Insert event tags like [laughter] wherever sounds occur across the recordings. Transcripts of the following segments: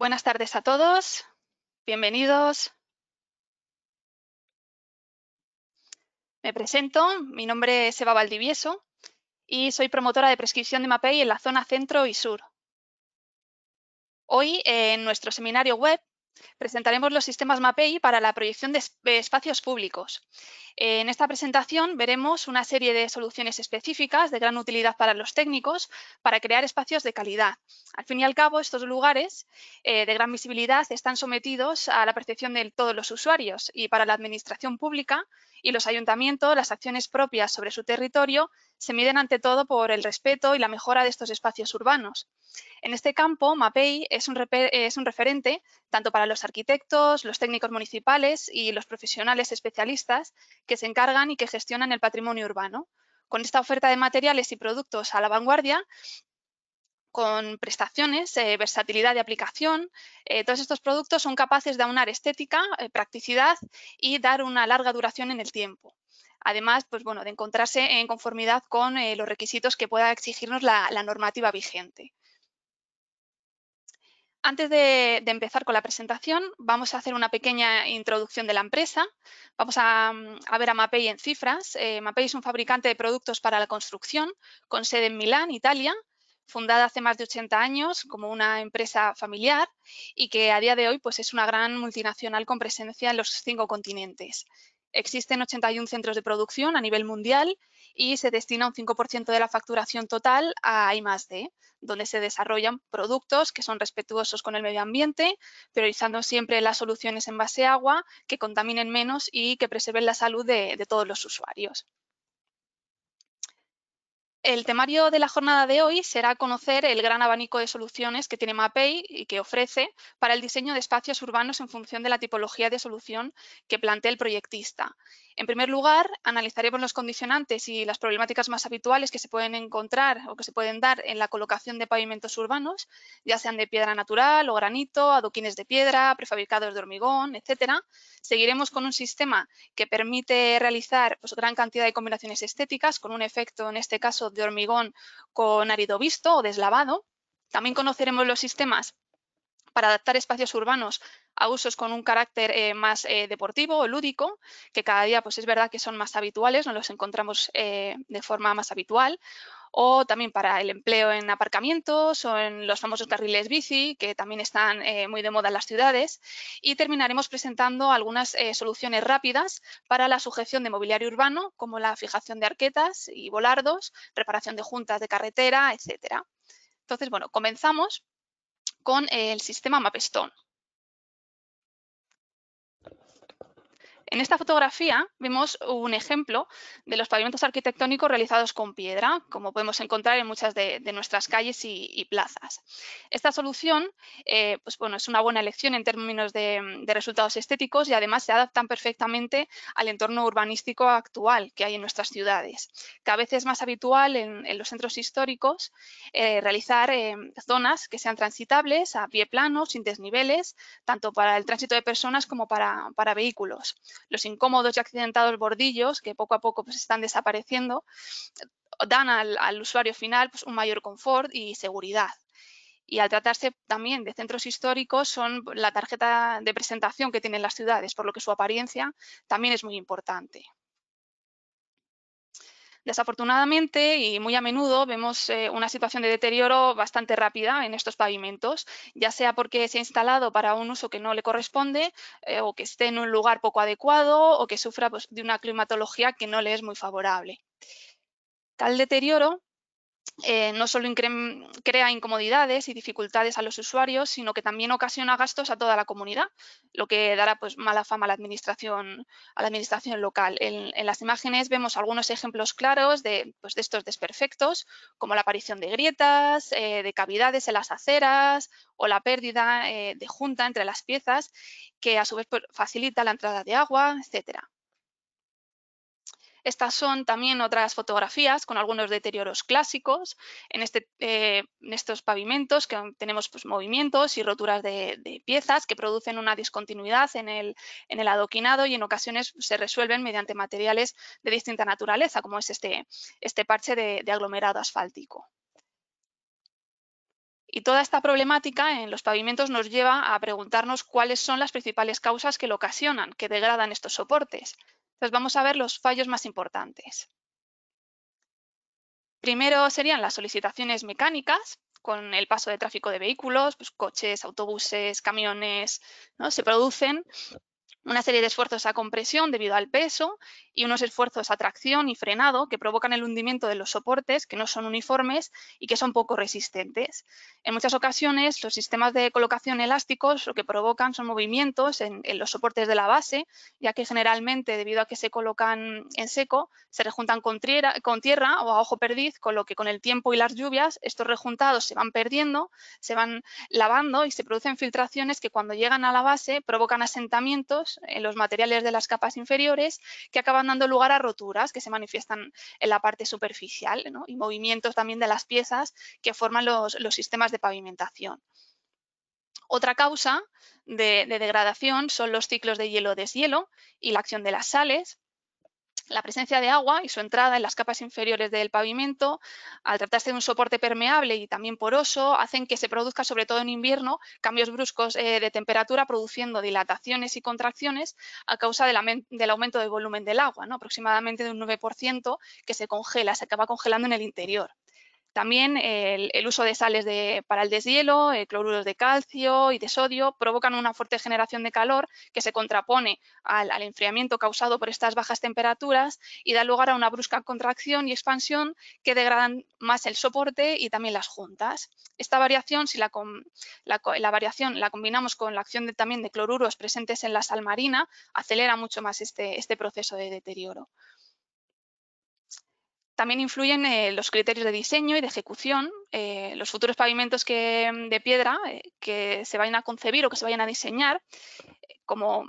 Buenas tardes a todos, bienvenidos. Me presento, mi nombre es Eva Valdivieso y soy promotora de prescripción de MAPEI en la zona centro y sur. Hoy, en nuestro seminario web, presentaremos los sistemas MAPEI para la proyección de espacios públicos en esta presentación veremos una serie de soluciones específicas de gran utilidad para los técnicos para crear espacios de calidad. Al fin y al cabo, estos lugares eh, de gran visibilidad están sometidos a la percepción de todos los usuarios y para la administración pública y los ayuntamientos, las acciones propias sobre su territorio se miden ante todo por el respeto y la mejora de estos espacios urbanos. En este campo, MAPEI es un referente tanto para los arquitectos, los técnicos municipales y los profesionales especialistas que se encargan y que gestionan el patrimonio urbano. Con esta oferta de materiales y productos a la vanguardia, con prestaciones, eh, versatilidad de aplicación. Eh, todos estos productos son capaces de aunar estética, eh, practicidad y dar una larga duración en el tiempo. Además, pues bueno, de encontrarse en conformidad con los requisitos que pueda exigirnos la normativa vigente. Antes de, empezar con la presentación, vamos a hacer una pequeña introducción de la empresa. Vamos a, mm, ver a Mapei en cifras. Eh, Mapei es un fabricante de productos para la construcción con sede en Milán, Italia, fundada hace más de 80 años como una empresa familiar y que a día de hoy pues, es una gran multinacional con presencia en los cinco continentes. Existen 81 centros de producción a nivel mundial y se destina un 5% de la facturación total a I+.D., donde se desarrollan productos que son respetuosos con el medio ambiente, priorizando siempre las soluciones en base a agua que contaminen menos y que preserven la salud de todos los usuarios el temario de la jornada de hoy será conocer el gran abanico de soluciones que tiene MAPEI y que ofrece para el diseño de espacios urbanos en función de la tipología de solución que plantea el proyectista. En primer lugar, analizaremos los condicionantes y las problemáticas más habituales que se pueden encontrar o que se pueden dar en la colocación de pavimentos urbanos, ya sean de piedra natural o granito, adoquines de piedra, prefabricados de hormigón, etc. Seguiremos con un sistema que permite realizar pues, gran cantidad de combinaciones estéticas con un efecto, en este caso, de hormigón con árido visto o deslavado. También conoceremos los sistemas para adaptar espacios urbanos a usos con un carácter eh, más eh, deportivo o lúdico, que cada día pues es verdad que son más habituales, no los encontramos eh, de forma más habitual, o también para el empleo en aparcamientos o en los famosos carriles bici, que también están muy de moda en las ciudades, y terminaremos presentando algunas soluciones rápidas para la sujeción de mobiliario urbano, como la fijación de arquetas y volardos, reparación de juntas de carretera, etc. Entonces, bueno, comenzamos con el sistema Mapstone. En esta fotografía vemos un ejemplo de los pavimentos arquitectónicos realizados con piedra, como podemos encontrar en muchas de, nuestras calles y, plazas. Esta solución eh, pues bueno, es una buena elección en términos de, resultados estéticos y además se adaptan perfectamente al entorno urbanístico actual que hay en nuestras ciudades. Cada vez es más habitual en, los centros históricos eh, realizar eh, zonas que sean transitables a pie plano, sin desniveles, tanto para el tránsito de personas como para vehículos los incómodos y accidentados bordillos que poco a poco pues, están desapareciendo, dan al, usuario final pues, un mayor confort y seguridad. Y al tratarse también de centros históricos son la tarjeta de presentación que tienen las ciudades, por lo que su apariencia también es muy importante. Desafortunadamente y muy a menudo vemos eh, una situación de deterioro bastante rápida en estos pavimentos, ya sea porque se ha instalado para un uso que no le corresponde eh, o que esté en un lugar poco adecuado o que sufra pues, de una climatología que no le es muy favorable. Tal deterioro eh, no solo crea incomodidades y dificultades a los usuarios, sino que también ocasiona gastos a toda la comunidad, lo que dará pues, mala fama a la administración, local. En, las imágenes vemos algunos ejemplos claros de, pues, estos desperfectos, como la aparición de grietas, eh, de cavidades en las aceras o la pérdida eh, de junta entre las piezas, que a su vez pues, facilita la entrada de agua, etcétera. Estas son también otras fotografías con algunos deterioros clásicos en, este, eh, estos pavimentos que tenemos pues, movimientos y roturas de, piezas que producen una discontinuidad en el, adoquinado y en ocasiones se resuelven mediante materiales de distinta naturaleza, como es este, este, parche de, de aglomerado asfáltico. Y toda esta problemática en los pavimentos nos lleva a preguntarnos cuáles son las principales causas que lo ocasionan, que degradan estos soportes. Entonces vamos a ver los fallos más importantes. Primero serían las solicitaciones mecánicas, con el paso de tráfico de vehículos, pues coches, autobuses, camiones, ¿no? se producen una serie de esfuerzos a compresión debido al peso y unos esfuerzos a tracción y frenado que provocan el hundimiento de los soportes que no son uniformes y que son poco resistentes. En muchas ocasiones los sistemas de colocación elásticos lo que provocan son movimientos en, los soportes de la base, ya que generalmente debido a que se colocan en seco se rejuntan con tierra o a ojo perdiz, con lo que con el tiempo y las lluvias estos rejuntados se van perdiendo, se van lavando y se producen filtraciones que cuando llegan a la base provocan asentamientos en los materiales de las capas inferiores que acaban dando lugar a roturas que se manifiestan en la parte superficial y movimientos también de las piezas que forman los, sistemas de pavimentación. Otra causa de, degradación son los ciclos de hielo-deshielo y la acción de las sales, la presencia de agua y su entrada en las capas inferiores del pavimento, al tratarse de un soporte permeable y también poroso, hacen que se produzca, sobre todo en invierno, cambios bruscos eh, de temperatura, produciendo dilataciones y contracciones a causa del, aumento del volumen del agua, aproximadamente de un 9% que se congela, se acaba congelando en el interior. También el, uso de sales para el deshielo, eh, cloruros de calcio y de sodio provocan una fuerte generación de calor que se contrapone al, enfriamiento causado por estas bajas temperaturas y da lugar a una brusca contracción y expansión que degradan más el soporte y también las juntas. Esta variación, si la, variación la combinamos con la acción también de cloruros presentes en la sal marina, acelera mucho más este, este proceso de deterioro. También influyen eh, los criterios de diseño y de ejecución, eh, los futuros pavimentos mm, de piedra eh, que se vayan a concebir o que se vayan a diseñar como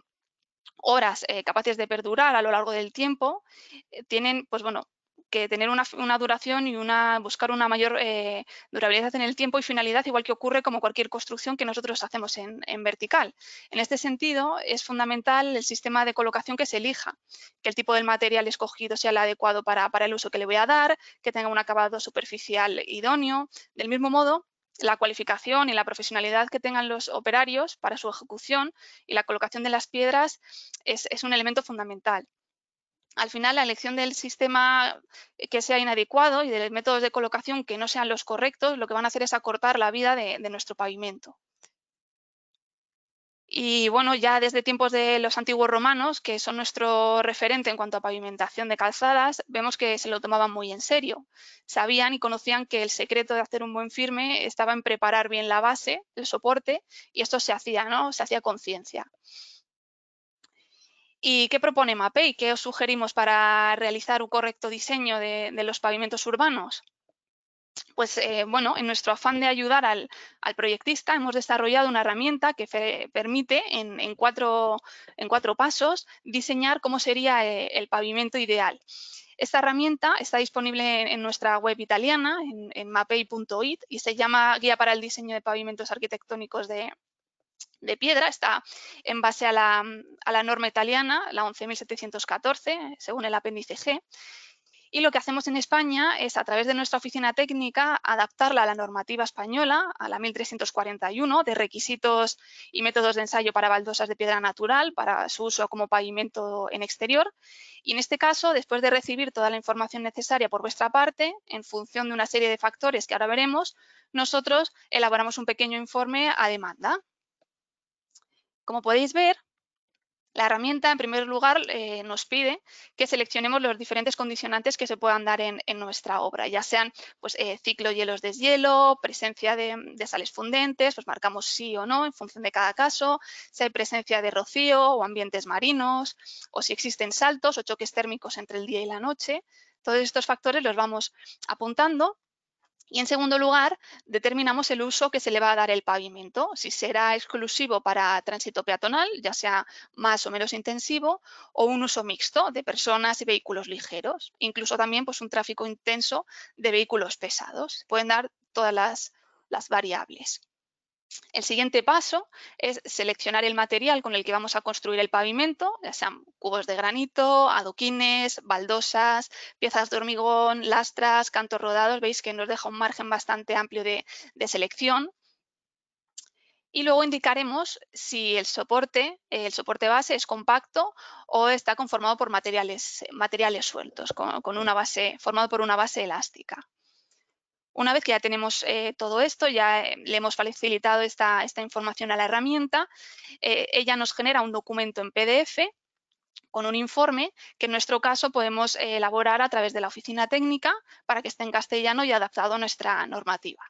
obras capaces de perdurar a lo largo del tiempo, tienen pues, bueno, que tener una, duración y una, buscar una mayor eh, durabilidad en el tiempo y finalidad, igual que ocurre como cualquier construcción que nosotros hacemos en, vertical. En este sentido, es fundamental el sistema de colocación que se elija, que el tipo del material escogido sea el adecuado para, el uso que le voy a dar, que tenga un acabado superficial idóneo. Del mismo modo, la cualificación y la profesionalidad que tengan los operarios para su ejecución y la colocación de las piedras es, es un elemento fundamental al final la elección del sistema eh, que sea inadecuado y de los métodos de colocación que no sean los correctos, lo que van a hacer es acortar la vida de, nuestro pavimento. Y bueno, ya desde tiempos de los antiguos romanos, que son nuestro referente en cuanto a pavimentación de calzadas, vemos que se lo tomaban muy en serio. Sabían y conocían que el secreto de hacer un buen firme estaba en preparar bien la base, el soporte, y esto se hacía, ¿no? Se hacía conciencia. ¿Y qué propone MAPEI? ¿Qué os sugerimos para realizar un correcto diseño de, los pavimentos urbanos? Pues eh, bueno, en nuestro afán de ayudar al, proyectista hemos desarrollado una herramienta que permite en, cuatro, pasos diseñar cómo sería eh, el pavimento ideal. Esta herramienta está disponible en, en nuestra web italiana, en, mapei.it, y se llama Guía para el Diseño de Pavimentos Arquitectónicos de, de piedra, está en base a la, a la norma italiana, la 11.714, según el apéndice G. Y lo que hacemos en España es, a través de nuestra oficina técnica, adaptarla a la normativa española, a la 1341, de requisitos y métodos de ensayo para baldosas de piedra natural, para su uso como pavimento en exterior. Y en este caso, después de recibir toda la información necesaria por vuestra parte, en función de una serie de factores que ahora veremos, nosotros elaboramos un pequeño informe a demanda. Como podéis ver, la herramienta, en primer lugar, eh, nos pide que seleccionemos los diferentes condicionantes que se puedan dar en, nuestra obra, ya sean pues, eh, ciclo hielos-deshielo, presencia de, de, sales fundentes, pues marcamos sí o no en función de cada caso, si hay presencia de rocío o ambientes marinos, o si existen saltos o choques térmicos entre el día y la noche. Todos estos factores los vamos apuntando y en segundo lugar, determinamos el uso que se le va a dar el pavimento, si será exclusivo para tránsito peatonal, ya sea más o menos intensivo, o un uso mixto de personas y vehículos ligeros, incluso también pues, un tráfico intenso de vehículos pesados. Pueden dar todas las, las variables. El siguiente paso es seleccionar el material con el que vamos a construir el pavimento, ya sean cubos de granito, adoquines, baldosas, piezas de hormigón, lastras, cantos rodados. Veis que nos deja un margen bastante amplio de, selección. Y luego indicaremos si el soporte, base es compacto o está conformado por materiales, sueltos, una base, formado por una base elástica. Una vez que ya tenemos eh, todo esto, ya eh, le hemos facilitado esta, información a la herramienta, eh, ella nos genera un documento en PDF con un informe que en nuestro caso podemos elaborar a través de la oficina técnica para que esté en castellano y adaptado a nuestra normativa.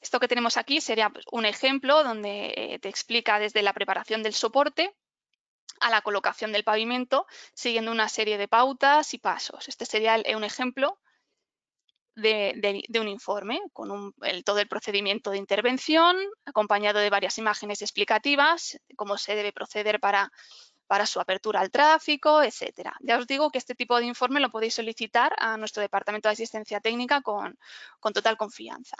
Esto que tenemos aquí sería pues, un ejemplo donde te explica desde la preparación del soporte a la colocación del pavimento siguiendo una serie de pautas y pasos. Este sería un ejemplo de, un informe con el, todo el procedimiento de intervención acompañado de varias imágenes explicativas, cómo se debe proceder para, para su apertura al tráfico, etc. Ya os digo que este tipo de informe lo podéis solicitar a nuestro Departamento de Asistencia Técnica con, con total confianza.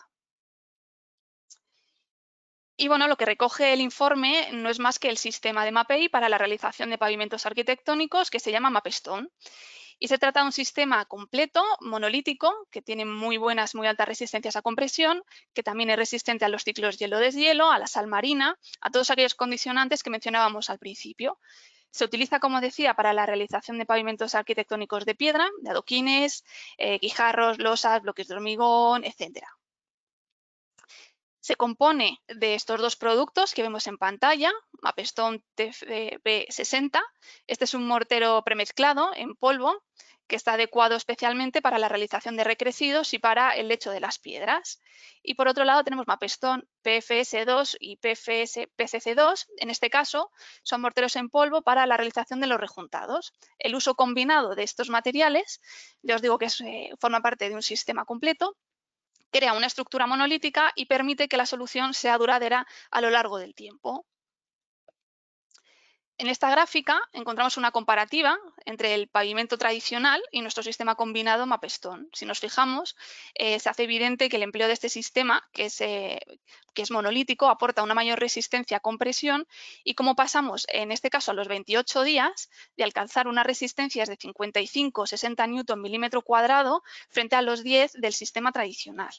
Y bueno, lo que recoge el informe no es más que el sistema de MAPEI para la realización de pavimentos arquitectónicos que se llama MAPESTONE y se trata de un sistema completo, monolítico, que tiene muy buenas, muy altas resistencias a compresión, que también es resistente a los ciclos hielo-deshielo, a la sal marina, a todos aquellos condicionantes que mencionábamos al principio. Se utiliza, como decía, para la realización de pavimentos arquitectónicos de piedra, de adoquines, eh, guijarros, losas, bloques de hormigón, etcétera se compone de estos dos productos que vemos en pantalla, Mapestone TFB60. Este es un mortero premezclado en polvo que está adecuado especialmente para la realización de recrecidos y para el lecho de las piedras. Y por otro lado tenemos Mapestone PFS2 y PFS PCC2. En este caso son morteros en polvo para la realización de los rejuntados. El uso combinado de estos materiales, ya os digo que eh, forma parte de un sistema completo crea una estructura monolítica y permite que la solución sea duradera a lo largo del tiempo. En esta gráfica encontramos una comparativa entre el pavimento tradicional y nuestro sistema combinado Mapestone. Si nos fijamos, eh, se hace evidente que el empleo de este sistema, eh, que es, monolítico, aporta una mayor resistencia a compresión y como pasamos, en este caso, a los 28 días de alcanzar unas resistencias de 55 60 Nm milímetro frente a los 10 del sistema tradicional.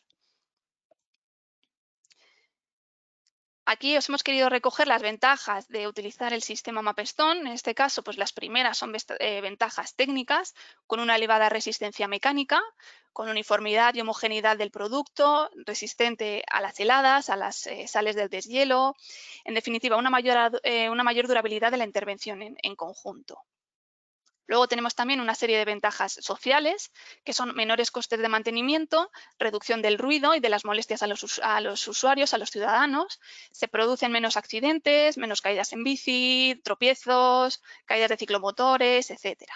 Aquí os hemos querido recoger las ventajas de utilizar el sistema MAPESTONE. En este caso, pues las primeras son eh, ventajas técnicas, con una elevada resistencia mecánica, con uniformidad y homogeneidad del producto, resistente a las heladas, a las eh, sales del deshielo, en definitiva, una mayor, eh, durabilidad de la intervención en conjunto. Luego tenemos también una serie de ventajas sociales, que son menores costes de mantenimiento, reducción del ruido y de las molestias a los, usuarios, a los ciudadanos. Se producen menos accidentes, menos caídas en bici, tropiezos, caídas de ciclomotores, etcétera.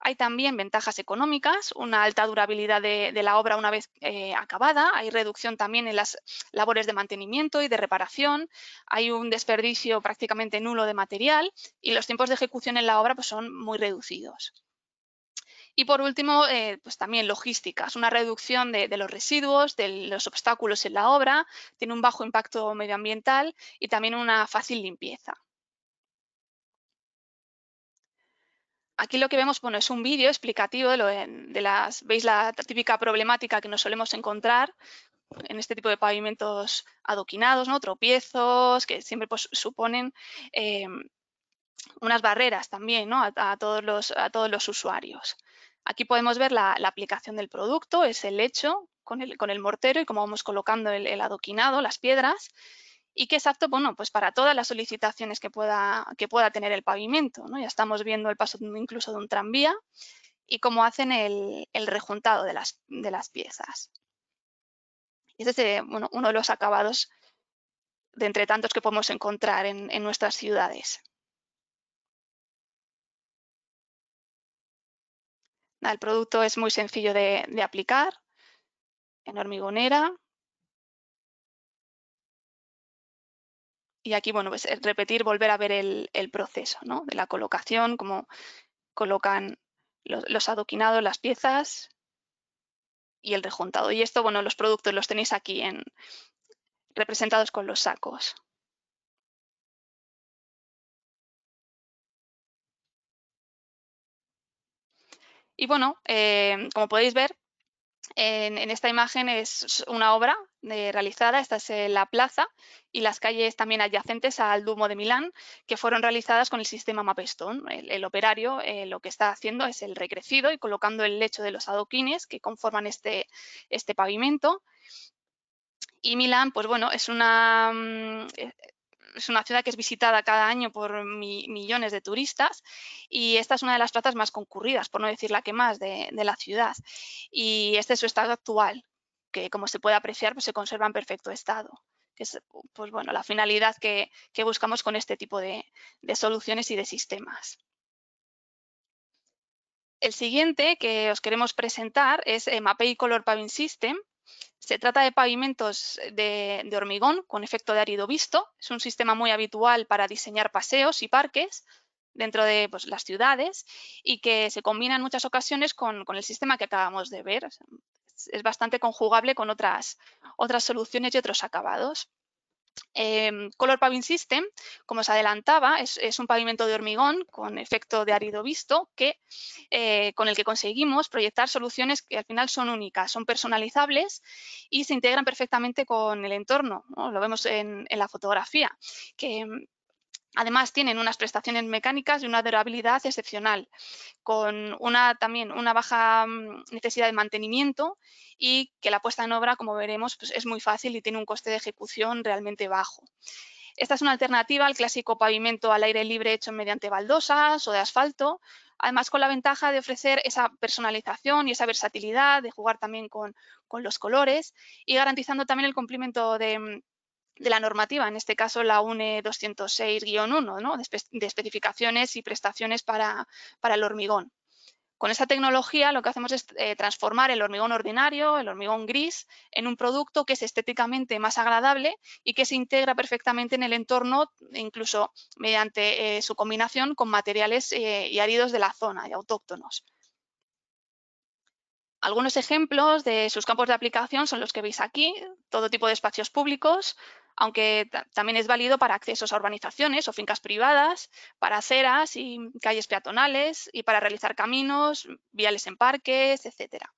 Hay también ventajas económicas, una alta durabilidad de, la obra una vez eh, acabada, hay reducción también en las labores de mantenimiento y de reparación, hay un desperdicio prácticamente nulo de material y los tiempos de ejecución en la obra pues, son muy reducidos. Y por último, eh, pues también logísticas, una reducción de, los residuos, de los obstáculos en la obra, tiene un bajo impacto medioambiental y también una fácil limpieza. aquí lo que vemos es un vídeo explicativo de, las, veis la típica problemática que nos solemos encontrar en este tipo de pavimentos adoquinados, ¿no? tropiezos, que siempre pues, suponen em, unas barreras también a, todos los, a, todos los, usuarios. Aquí podemos ver la, aplicación del producto, es el hecho con el, con el mortero y cómo vamos colocando el adoquinado, las piedras, y qué es apto bueno, pues para todas las solicitaciones que pueda, que pueda tener el pavimento. ¿no? Ya estamos viendo el paso incluso de un tranvía y cómo hacen el, rejuntado de las, de las piezas. y es uno de los acabados de entre tantos que podemos encontrar en, nuestras ciudades. El producto es muy sencillo de, de aplicar en hormigonera, y aquí, bueno, pues repetir, volver a ver el, proceso de la colocación, cómo colocan los, adoquinados, las piezas y el rejuntado. Y esto, bueno, los productos los tenéis aquí representados con los sacos. Y bueno, eh, como podéis ver, en, esta imagen es una obra eh, realizada, esta es eh, la plaza y las calles también adyacentes al Duomo de Milán, que fueron realizadas con el sistema Mapestone. El, operario eh, lo que está haciendo es el recrecido y colocando el lecho de los adoquines que conforman este, este pavimento. Y Milán, pues bueno, es una, mm, es una ciudad que es visitada cada año por millones de turistas y esta es una de las plazas más concurridas, por no decir la que más, de, la ciudad. Y este es su estado actual, que como se puede apreciar pues se conserva en perfecto estado que es pues bueno, la finalidad que, buscamos con este tipo de, de, soluciones y de sistemas. El siguiente que os queremos presentar es eh, MAPEI Color Paving System, se trata de pavimentos eh, de, hormigón con efecto de árido visto. Es un sistema muy habitual para diseñar paseos y parques dentro de pues, las ciudades y que se combina en muchas ocasiones con, el sistema que acabamos de ver. Es, bastante conjugable con otras soluciones y otros acabados. Em, color Paving System, como os adelantaba, es, un pavimento de hormigón con efecto de árido visto que, eh, con el que conseguimos proyectar soluciones que al final son únicas, son personalizables y se integran perfectamente con el entorno. Lo vemos en, en la fotografía, que Además, tienen unas prestaciones mecánicas y una durabilidad excepcional, con una, también una baja mm, necesidad de mantenimiento y que la puesta en obra, como veremos, pues es muy fácil y tiene un coste de ejecución realmente bajo. Esta es una alternativa al clásico pavimento al aire libre hecho mediante baldosas o de asfalto, además con la ventaja de ofrecer esa personalización y esa versatilidad, de jugar también con, los colores y garantizando también el cumplimiento de, mm, de la normativa, en este caso la UNE 206-1, de, especificaciones y prestaciones para, el hormigón. Con esta tecnología lo que hacemos es eh, transformar el hormigón ordinario, el hormigón gris, en un producto que es estéticamente más agradable y que se integra perfectamente en el entorno, incluso mediante eh, su combinación con materiales eh, y áridos de la zona y autóctonos. Algunos ejemplos de sus campos de aplicación son los que veis aquí, todo tipo de espacios públicos, aunque también es válido para accesos a urbanizaciones o fincas privadas, para aceras y calles peatonales y para realizar caminos, viales en parques, etcétera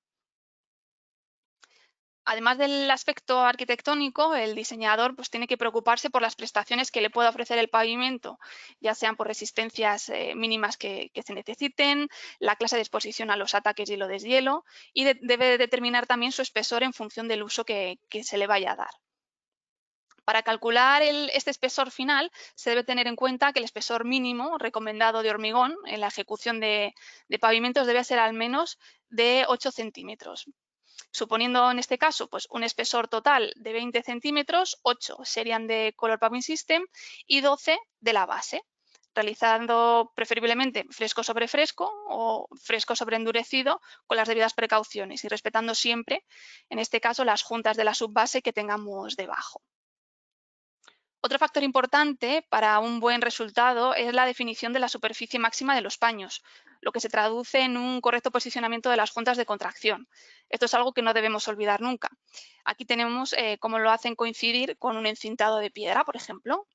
además del aspecto arquitectónico, el diseñador pues, tiene que preocuparse por las prestaciones que le pueda ofrecer el pavimento, ya sean por resistencias eh, mínimas que, se necesiten, la clase de exposición a los ataques y lo deshielo, y debe determinar también su espesor en función del uso que, se le vaya a dar. Para calcular este espesor final se debe tener en cuenta que el espesor mínimo recomendado de hormigón en la ejecución de, de pavimentos debe ser al menos de 8 centímetros. Suponiendo en este caso pues, un espesor total de 20 centímetros, 8 serían de color pumping system y 12 de la base, realizando preferiblemente fresco sobre fresco o fresco sobre endurecido con las debidas precauciones y respetando siempre, en este caso, las juntas de la subbase que tengamos debajo. Otro factor importante para un buen resultado es la definición de la superficie máxima de los paños, lo que se traduce en un correcto posicionamiento de las juntas de contracción. Esto es algo que no debemos olvidar nunca. Aquí tenemos eh, cómo lo hacen coincidir con un encintado de piedra, por ejemplo,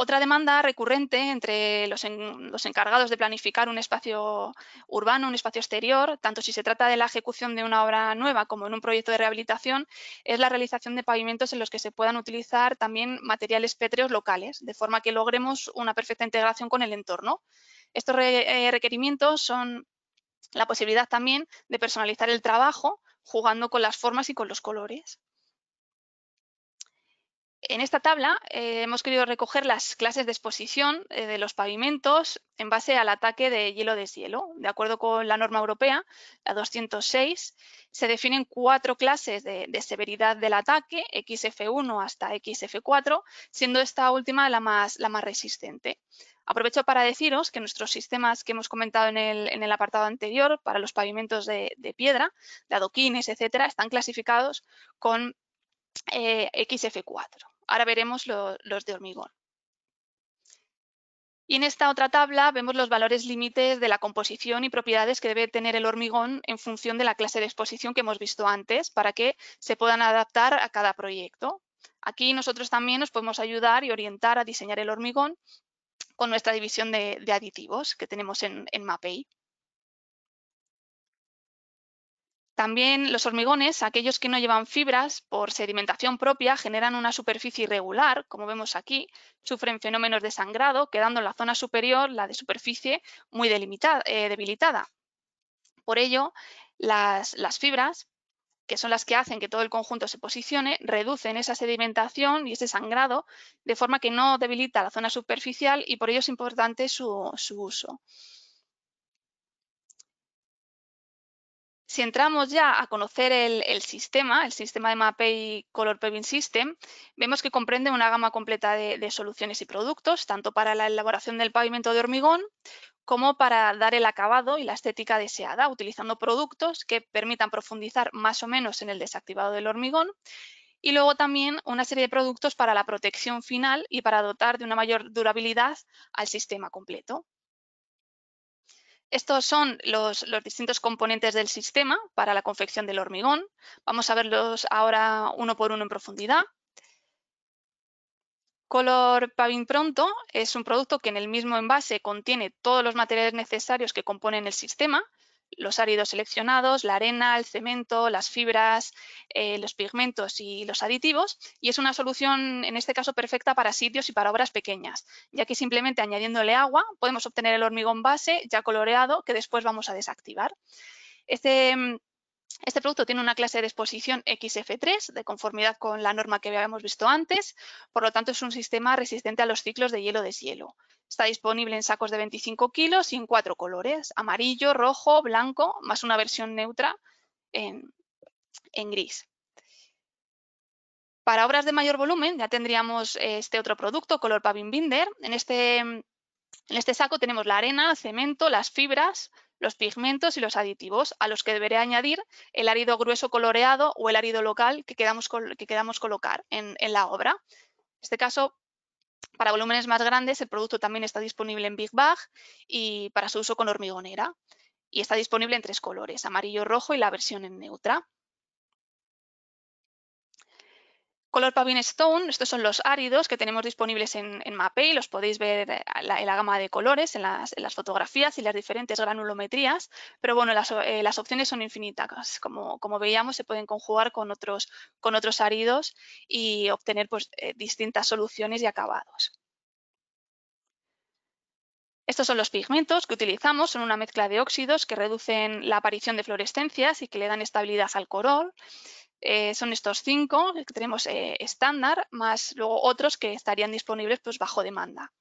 otra demanda recurrente entre los, encargados de planificar un espacio urbano, un espacio exterior, tanto si se trata de la ejecución de una obra nueva como en un proyecto de rehabilitación, es la realización de pavimentos en los que se puedan utilizar también materiales pétreos locales, de forma que logremos una perfecta integración con el entorno. Estos eh, requerimientos son la posibilidad también de personalizar el trabajo jugando con las formas y con los colores. En esta tabla eh, hemos querido recoger las clases de exposición eh, de los pavimentos en base al ataque de hielo-deshielo. de De acuerdo con la norma europea, la 206, se definen cuatro clases de, severidad del ataque, XF1 hasta XF4, siendo esta última la más, resistente. Aprovecho para deciros que nuestros sistemas que hemos comentado en el, apartado anterior para los pavimentos de, piedra, de adoquines, etcétera, están clasificados con eh, XF4. Ahora veremos los de hormigón. Y en esta otra tabla vemos los valores límites de la composición y propiedades que debe tener el hormigón en función de la clase de exposición que hemos visto antes para que se puedan adaptar a cada proyecto. Aquí nosotros también nos podemos ayudar y orientar a diseñar el hormigón con nuestra división de, aditivos que tenemos en, en MAPEI. También los hormigones, aquellos que no llevan fibras por sedimentación propia, generan una superficie irregular, como vemos aquí, sufren fenómenos de sangrado, quedando en la zona superior, la de superficie, muy eh, debilitada. Por ello, las, fibras, que son las que hacen que todo el conjunto se posicione, reducen esa sedimentación y ese sangrado, de forma que no debilita la zona superficial y por ello es importante su uso. Si entramos ya a conocer el, sistema, el sistema de MAPEI Color Paving System, vemos que comprende una gama completa de, soluciones y productos, tanto para la elaboración del pavimento de hormigón como para dar el acabado y la estética deseada, utilizando productos que permitan profundizar más o menos en el desactivado del hormigón y luego también una serie de productos para la protección final y para dotar de una mayor durabilidad al sistema completo. Estos son los, distintos componentes del sistema para la confección del hormigón. Vamos a verlos ahora uno por uno en profundidad. Color Paving Pronto es un producto que en el mismo envase contiene todos los materiales necesarios que componen el sistema los áridos seleccionados, la arena, el cemento, las fibras, eh, los pigmentos y los aditivos y es una solución en este caso perfecta para sitios y para obras pequeñas, ya que simplemente añadiéndole agua podemos obtener el hormigón base ya coloreado que después vamos a desactivar. Este mm, este producto tiene una clase de exposición XF3 de conformidad con la norma que habíamos visto antes, por lo tanto es un sistema resistente a los ciclos de hielo-deshielo. Está disponible en sacos de 25 kilos y en cuatro colores, amarillo, rojo, blanco, más una versión neutra en, gris. Para obras de mayor volumen ya tendríamos este otro producto, Color Pavin Binder. En este, en este saco tenemos la arena, el cemento, las fibras, los pigmentos y los aditivos, a los que deberé añadir el árido grueso coloreado o el árido local que queramos, que colocar en, en la obra. En este caso, para volúmenes más grandes, el producto también está disponible en Big Bag y para su uso con hormigonera. Y está disponible en tres colores, amarillo, rojo y la versión en neutra. Color Paving Stone, estos son los áridos que tenemos disponibles en, en Mapei, los podéis ver eh, en la gama de colores, en las, fotografías y las diferentes granulometrías, pero bueno, las, eh, opciones son infinitas, como, veíamos se pueden conjugar con otros, áridos y obtener pues, eh, distintas soluciones y acabados. Estos son los pigmentos que utilizamos, son una mezcla de óxidos que reducen la aparición de fluorescencias y que le dan estabilidad al color. Eh, son estos cinco que tenemos eh, estándar, más luego otros que estarían disponibles pues, bajo demanda.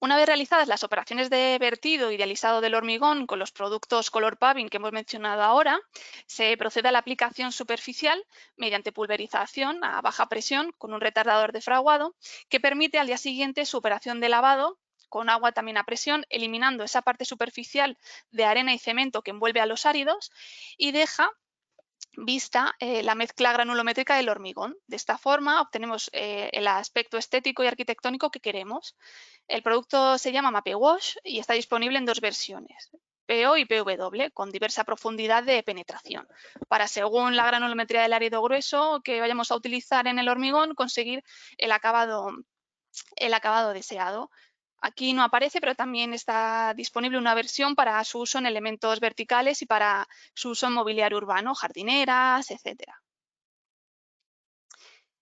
Una vez realizadas las operaciones de vertido y de alisado del hormigón con los productos color paving que hemos mencionado ahora, se procede a la aplicación superficial mediante pulverización a baja presión con un retardador de fraguado que permite al día siguiente su operación de lavado con agua también a presión, eliminando esa parte superficial de arena y cemento que envuelve a los áridos y deja vista eh, la mezcla granulométrica del hormigón. De esta forma obtenemos eh, el aspecto estético y arquitectónico que queremos. El producto se llama MAPEWASH y está disponible en dos versiones, PO y PW, con diversa profundidad de penetración, para según la granulometría del árido grueso que vayamos a utilizar en el hormigón, conseguir el acabado, el acabado deseado. Aquí no aparece, pero también está disponible una versión para su uso en elementos verticales y para su uso en mobiliario urbano, jardineras, etcétera.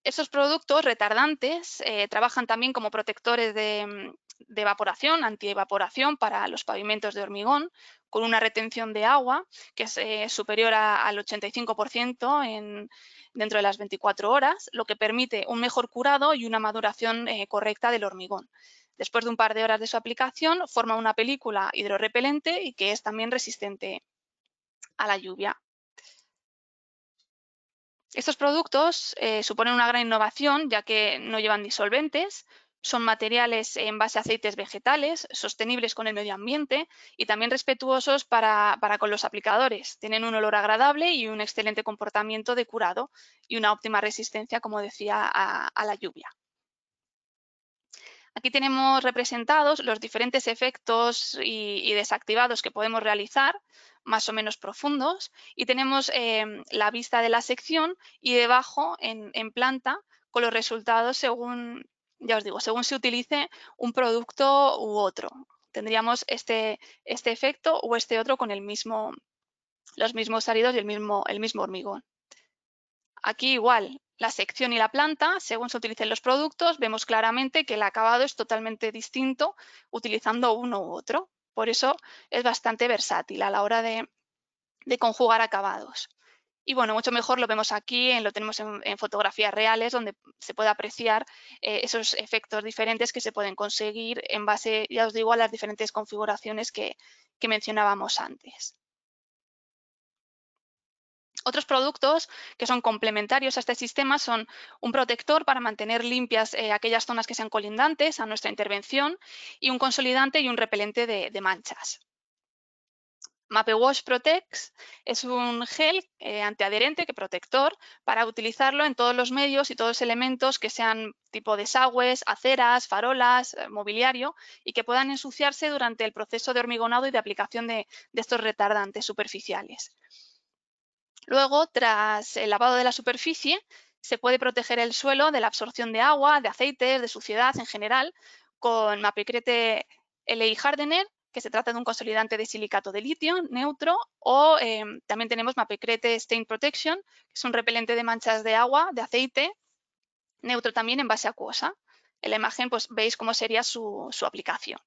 Estos productos retardantes eh, trabajan también como protectores mm, de, evaporación, antievaporación para los pavimentos de hormigón, con una retención de agua que es eh, superior al 85% en, dentro de las 24 horas, lo que permite un mejor curado y una maduración eh, correcta del hormigón. Después de un par de horas de su aplicación, forma una película hidrorrepelente y que es también resistente a la lluvia. Estos productos eh, suponen una gran innovación ya que no llevan disolventes, son materiales en base a aceites vegetales, sostenibles con el medio ambiente y también respetuosos para, con los aplicadores. Tienen un olor agradable y un excelente comportamiento de curado y una óptima resistencia, como decía, a la lluvia. Aquí tenemos representados los diferentes efectos y, desactivados que podemos realizar, más o menos profundos, y tenemos em, la vista de la sección y debajo en, planta con los resultados según, ya os digo, según se utilice un producto u otro. Tendríamos este, este efecto o este otro con el mismo, los mismos salidos y el mismo, el mismo hormigón. Aquí igual, la sección y la planta, según se utilicen los productos, vemos claramente que el acabado es totalmente distinto utilizando uno u otro. Por eso es bastante versátil a la hora de, conjugar acabados. Y bueno, mucho mejor lo vemos aquí, lo tenemos en, fotografías reales, donde se puede apreciar eh, esos efectos diferentes que se pueden conseguir en base, ya os digo, a las diferentes configuraciones que mencionábamos antes. Otros productos que son complementarios a este sistema son un protector para mantener limpias eh, aquellas zonas que sean colindantes a nuestra intervención y un consolidante y un repelente de, manchas. MapeWash Protect es un gel eh, antiadherente, que protector, para utilizarlo en todos los medios y todos los elementos que sean tipo desagües, aceras, farolas, eh, mobiliario y que puedan ensuciarse durante el proceso de hormigonado y de aplicación de estos retardantes superficiales. Luego, tras el lavado de la superficie, se puede proteger el suelo de la absorción de agua, de aceite, de suciedad en general, con Mapecrete LI Hardener, que se trata de un consolidante de silicato de litio neutro, o em, también tenemos Mapecrete Stain Protection, que es un repelente de manchas de agua, de aceite, neutro también en base acuosa. En la imagen pues, veis cómo sería su aplicación.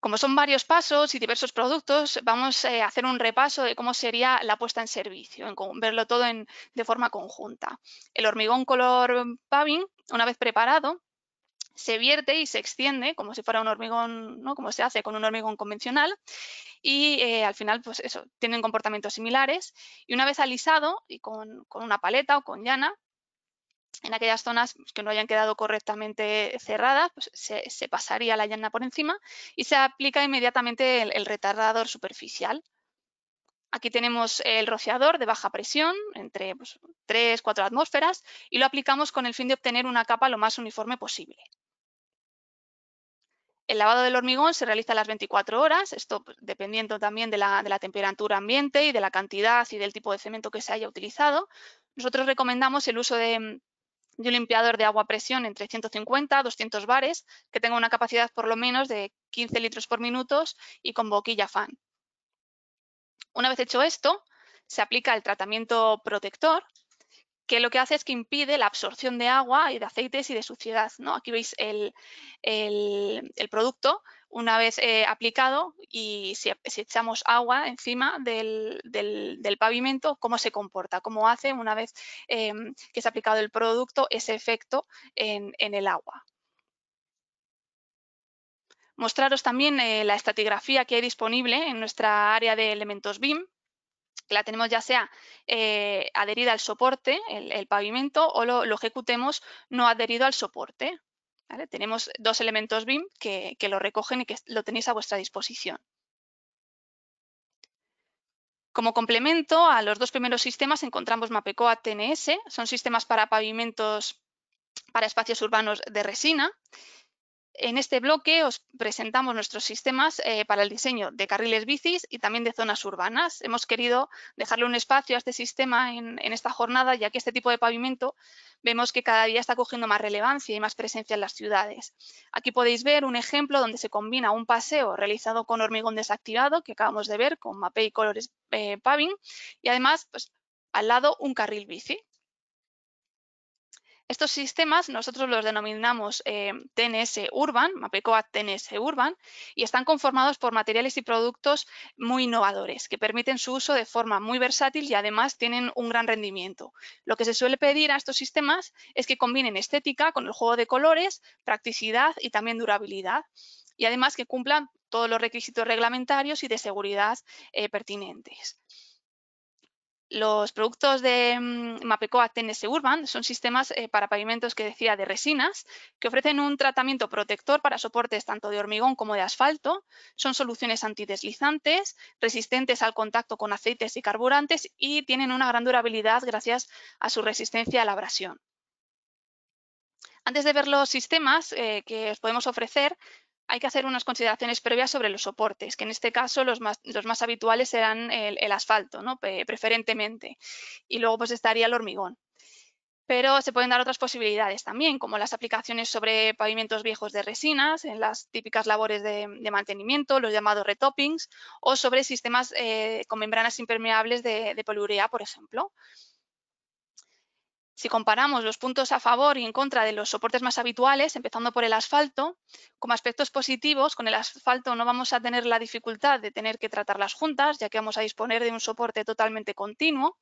Como son varios pasos y diversos productos, vamos eh, a hacer un repaso de cómo sería la puesta en servicio, verlo todo de forma conjunta. El hormigón color paving, una vez preparado, se vierte y se extiende como si fuera un hormigón, ¿no? como se hace con un hormigón convencional y eh, al final pues eso, tienen comportamientos similares y una vez alisado y con, con una paleta o con llana en aquellas zonas que no hayan quedado correctamente cerradas, pues, se, pasaría la llana por encima y se aplica inmediatamente el, retardador superficial. Aquí tenemos el rociador de baja presión, entre 3-4 pues, atmósferas, y lo aplicamos con el fin de obtener una capa lo más uniforme posible. El lavado del hormigón se realiza a las 24 horas, esto pues, dependiendo también de la, de la temperatura ambiente y de la cantidad y del tipo de cemento que se haya utilizado. Nosotros recomendamos el uso de, de un limpiador de agua a presión entre 150 y 200 bares que tenga una capacidad por lo menos de 15 litros por minuto y con boquilla fan. Una vez hecho esto, se aplica el tratamiento protector, que lo que hace es que impide la absorción de agua y de aceites y de suciedad. ¿no? Aquí veis el producto una vez eh, aplicado y si, echamos agua encima del, pavimento, cómo se comporta, cómo hace una vez eh, que se ha aplicado el producto ese efecto en, el agua mostraros también eh, la estratigrafía que hay disponible en nuestra área de elementos BIM, que la tenemos ya sea adherida al soporte, el, pavimento, o lo, ejecutemos no adherido al soporte. Tenemos dos elementos BIM que, que lo recogen y que lo tenéis a vuestra disposición. Como complemento a los dos primeros sistemas encontramos Mapecoa TNS, son sistemas para pavimentos para espacios urbanos de resina en este bloque os presentamos nuestros sistemas eh, para el diseño de carriles bicis y también de zonas urbanas. Hemos querido dejarle un espacio a este sistema en, esta jornada, ya que este tipo de pavimento vemos que cada día está cogiendo más relevancia y más presencia en las ciudades. Aquí podéis ver un ejemplo donde se combina un paseo realizado con hormigón desactivado, que acabamos de ver, con y colores eh, paving, y además pues, al lado un carril bici. Estos sistemas nosotros los denominamos eh, TNS Urban, MAPECOA TNS Urban, y están conformados por materiales y productos muy innovadores que permiten su uso de forma muy versátil y además tienen un gran rendimiento. Lo que se suele pedir a estos sistemas es que combinen estética con el juego de colores, practicidad y también durabilidad y además que cumplan todos los requisitos reglamentarios y de seguridad eh, pertinentes. Los productos de mm, Mapecoa TNS Urban son sistemas eh, para pavimentos que decía de resinas que ofrecen un tratamiento protector para soportes tanto de hormigón como de asfalto. Son soluciones antideslizantes, resistentes al contacto con aceites y carburantes y tienen una gran durabilidad gracias a su resistencia a la abrasión. Antes de ver los sistemas eh, que os podemos ofrecer, hay que hacer unas consideraciones previas sobre los soportes, que en este caso los más, los más habituales serán el, asfalto, ¿no? preferentemente, y luego pues estaría el hormigón. Pero se pueden dar otras posibilidades también, como las aplicaciones sobre pavimentos viejos de resinas, en las típicas labores de, mantenimiento, los llamados retoppings, o sobre sistemas eh, con membranas impermeables de, de poliurea, por ejemplo. Si comparamos los puntos a favor y en contra de los soportes más habituales, empezando por el asfalto, como aspectos positivos, con el asfalto no vamos a tener la dificultad de tener que tratarlas juntas, ya que vamos a disponer de un soporte totalmente continuo.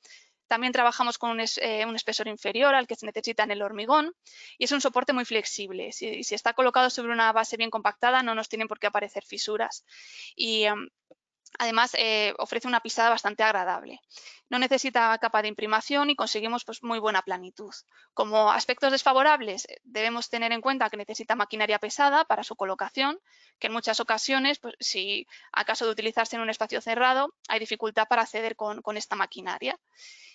También trabajamos con un, eh, espesor inferior al que se necesita en el hormigón y es un soporte muy flexible. Si, está colocado sobre una base bien compactada no nos tienen por qué aparecer fisuras. Em, Además, eh, ofrece una pisada bastante agradable. No necesita capa de imprimación y conseguimos pues, muy buena planitud. Como aspectos desfavorables, eh, debemos tener en cuenta que necesita maquinaria pesada para su colocación, que en muchas ocasiones, pues, si acaso de utilizarse en un espacio cerrado, hay dificultad para acceder con, esta maquinaria.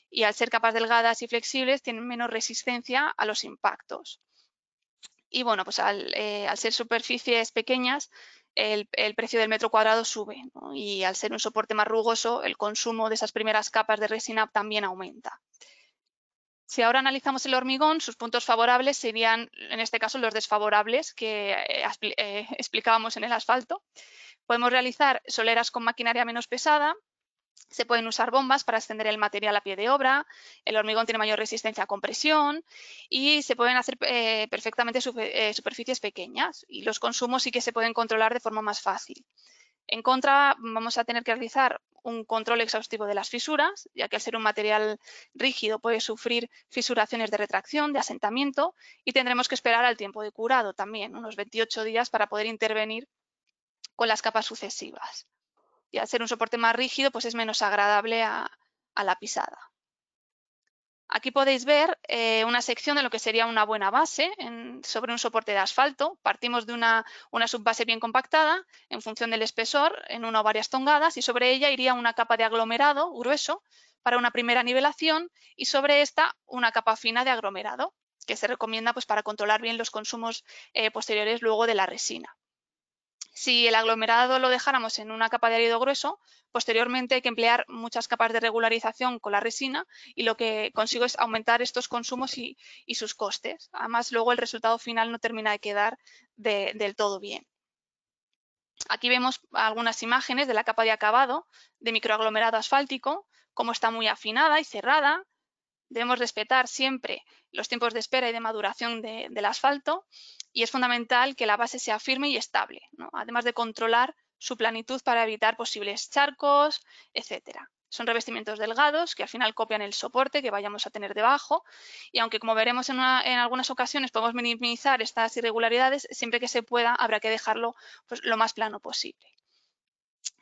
Y al ser capas delgadas y flexibles, tienen menos resistencia a los impactos y bueno, pues al, eh, ser superficies pequeñas el, precio del metro cuadrado sube y al ser un soporte más rugoso, el consumo de esas primeras capas de resina también aumenta. Si ahora analizamos el hormigón, sus puntos favorables serían, en este caso, los desfavorables que eh, eh, [laughs] explicábamos en el asfalto. Podemos realizar soleras con maquinaria menos pesada, se pueden usar bombas para extender el material a pie de obra, el hormigón tiene mayor resistencia a compresión y se pueden hacer eh, perfectamente eh, superficies pequeñas y los consumos sí que se pueden controlar de forma más fácil. En contra, vamos a tener que realizar un control exhaustivo de las fisuras, ya que al ser un material rígido puede sufrir fisuraciones de retracción, de asentamiento, y tendremos que esperar al tiempo de curado también, unos 28 días para poder intervenir con las capas sucesivas y al ser un soporte más rígido pues es menos agradable a, la pisada. Aquí podéis ver eh, una sección de lo que sería una buena base sobre un soporte de asfalto. Partimos de una, una, subbase bien compactada en función del espesor en una o varias tongadas y sobre ella iría una capa de aglomerado grueso para una primera nivelación y sobre esta una capa fina de aglomerado que se recomienda pues, para controlar bien los consumos eh, posteriores luego de la resina. Si el aglomerado lo dejáramos en una capa de árido grueso, posteriormente hay que emplear muchas capas de regularización con la resina y lo que consigo es aumentar estos consumos y, sus costes. Además, luego el resultado final no termina de quedar del todo bien. Aquí vemos algunas imágenes de la capa de acabado de microaglomerado asfáltico, como está muy afinada y cerrada. Debemos respetar siempre los tiempos de espera y de maduración del asfalto y es fundamental que la base sea firme y estable, además de controlar su planitud para evitar posibles charcos, etcétera. Son revestimientos delgados que al final copian el soporte que vayamos a tener debajo y aunque como veremos en, algunas ocasiones podemos minimizar estas irregularidades, siempre que se pueda habrá que dejarlo pues, lo más plano posible.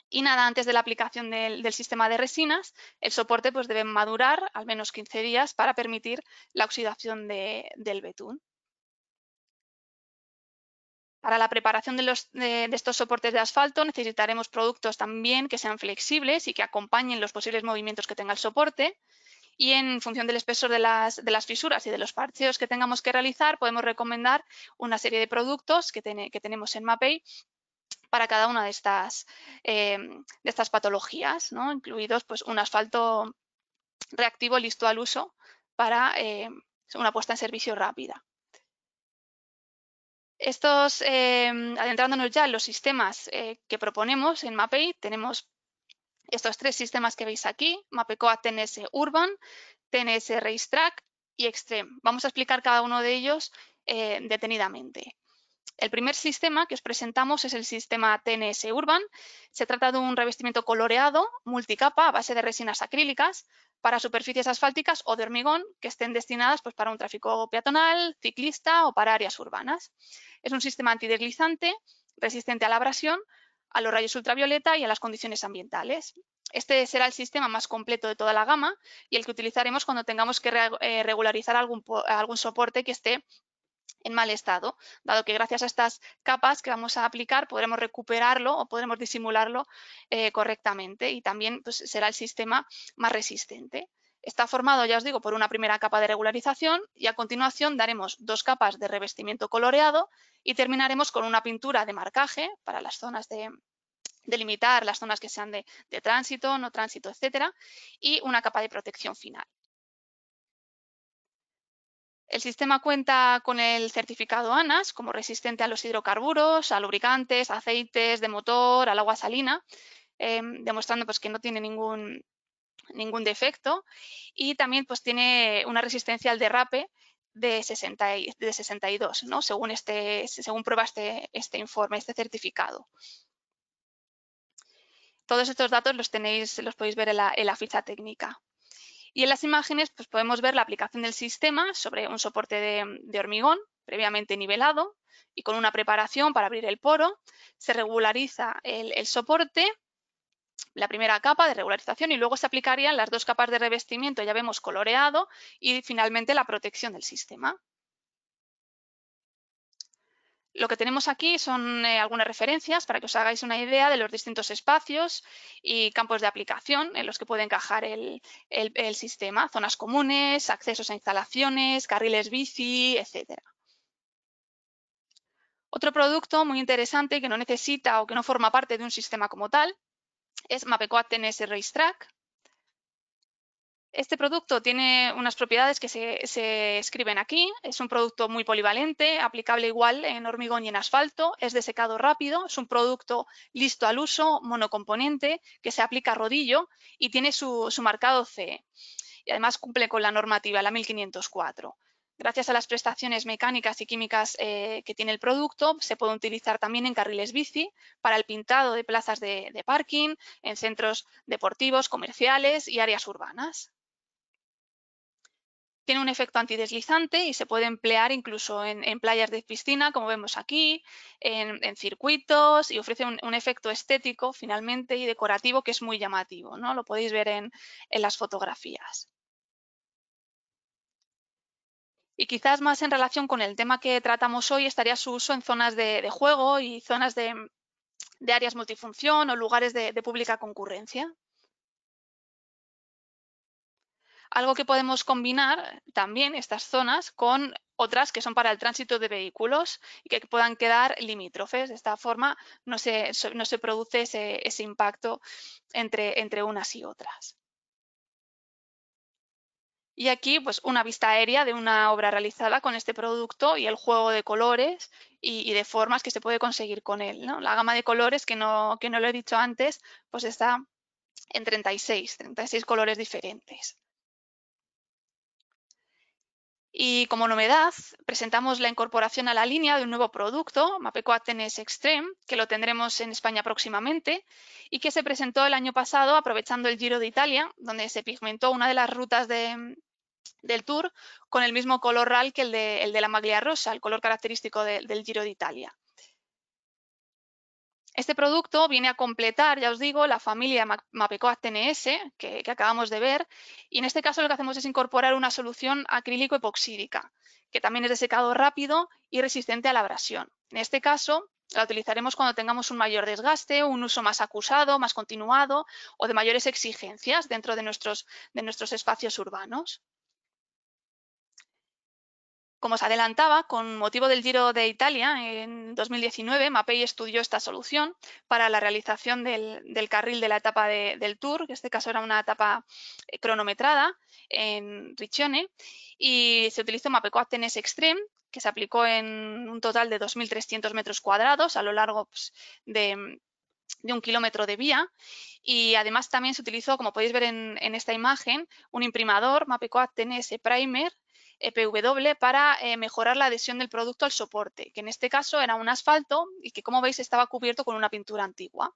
Y nada, antes de la aplicación del, sistema de resinas, el soporte pues, debe madurar al menos 15 días para permitir la oxidación del betún. Para la preparación de, estos soportes de asfalto necesitaremos productos también que sean flexibles y que acompañen los posibles movimientos que tenga el soporte. Y en función del espesor de las, fisuras y de los parcheos que tengamos que realizar, podemos recomendar una serie de productos que, tenemos en MAPEI para cada una de estas, eh, patologías, incluidos pues, un asfalto reactivo listo al uso para eh, una puesta en servicio rápida. Estos, em, adentrándonos ya en los sistemas eh, que proponemos en MAPEI, tenemos estos tres sistemas que veis aquí, MAPECOA TNS Urban, TNS Racetrack y Extreme. Vamos a explicar cada uno de ellos eh, detenidamente. El primer sistema que os presentamos es el sistema TNS Urban. Se trata de un revestimiento coloreado, multicapa, a base de resinas acrílicas, para superficies asfálticas o de hormigón que estén destinadas pues, para un tráfico peatonal, ciclista o para áreas urbanas. Es un sistema antideslizante, resistente a la abrasión, a los rayos ultravioleta y a las condiciones ambientales. Este será el sistema más completo de toda la gama y el que utilizaremos cuando tengamos que eh, regularizar algún, algún soporte que esté en mal estado, dado que gracias a estas capas que vamos a aplicar podremos recuperarlo o podremos disimularlo eh, correctamente y también pues, será el sistema más resistente. Está formado, ya os digo, por una primera capa de regularización y a continuación daremos dos capas de revestimiento coloreado y terminaremos con una pintura de marcaje para las zonas de delimitar las zonas que sean de, de tránsito, no tránsito, etcétera, y una capa de protección final. El sistema cuenta con el certificado ANAS como resistente a los hidrocarburos, a lubricantes, aceites de motor, al agua salina, em, demostrando pues, que no tiene ningún, ningún defecto y también pues, tiene una resistencia al derrape de, 60 de 62, ¿no? según, este, según prueba este, este informe, este certificado. Todos estos datos los, tenéis, los podéis ver en la ficha técnica. Y en las imágenes pues, podemos ver la aplicación del sistema sobre un soporte de, hormigón previamente nivelado y con una preparación para abrir el poro. Se regulariza el, el soporte la primera capa de regularización y luego se aplicarían las dos capas de revestimiento, ya vemos coloreado, y finalmente la protección del sistema. Lo que tenemos aquí son eh, algunas referencias para que os hagáis una idea de los distintos espacios y campos de aplicación en los que puede encajar el, sistema, zonas comunes, accesos a instalaciones, carriles bici, etc. Otro producto muy interesante que no necesita o que no forma parte de un sistema como tal es Mapecoat TNS Track. Este producto tiene unas propiedades que se, escriben aquí. Es un producto muy polivalente, aplicable igual en hormigón y en asfalto. Es de secado rápido, es un producto listo al uso, monocomponente, que se aplica a rodillo y tiene su, marcado CE. Y además cumple con la normativa, la 1504. Gracias a las prestaciones mecánicas y químicas eh, que tiene el producto, se puede utilizar también en carriles bici para el pintado de plazas de parking, en centros deportivos, comerciales y áreas urbanas tiene un efecto antideslizante y se puede emplear incluso en, playas de piscina, como vemos aquí, en, circuitos y ofrece un, efecto estético finalmente y decorativo que es muy llamativo. ¿no? Lo podéis ver en, las fotografías. Y quizás más en relación con el tema que tratamos hoy estaría su uso en zonas de, juego y zonas de, áreas multifunción o lugares de pública concurrencia. Algo que podemos combinar también estas zonas con otras que son para el tránsito de vehículos y que puedan quedar limítrofes. De esta forma no se, produce ese, impacto entre, unas y otras. Y aquí pues una vista aérea de una obra realizada con este producto y el juego de colores y, de formas que se puede conseguir con él. La gama de colores que no, que no lo he dicho antes pues está en 36, 36 colores diferentes. Y como novedad, presentamos la incorporación a la línea de un nuevo producto, Mapeco Atenes Extreme, que lo tendremos en España próximamente y que se presentó el año pasado aprovechando el Giro de Italia, donde se pigmentó una de las rutas del Tour con el mismo color RAL que el de, la maglia rosa, el color característico del Giro de Italia. Este producto viene a completar, ya os digo, la familia Mapecoat TNS que, acabamos de ver y en este caso lo que hacemos es incorporar una solución acrílico epoxídica que también es de secado rápido y resistente a la abrasión. En este caso la utilizaremos cuando tengamos un mayor desgaste, un uso más acusado, más continuado o de mayores exigencias dentro de nuestros espacios urbanos. Como os adelantaba, con motivo del Giro de Italia en 2019, MAPEI estudió esta solución para la realización del, carril de la etapa del Tour, que en este caso era una etapa eh, cronometrada en Riccione, y se utilizó MAPECOAT TNS Extreme, que se aplicó en un total de 2.300 metros cuadrados a lo largo pues, de, un kilómetro de vía y además también se utilizó, como podéis ver en, esta imagen, un imprimador MAPECOAT TNS Primer EPW para eh, mejorar la adhesión del producto al soporte, que en este caso era un asfalto y que como veis estaba cubierto con una pintura antigua.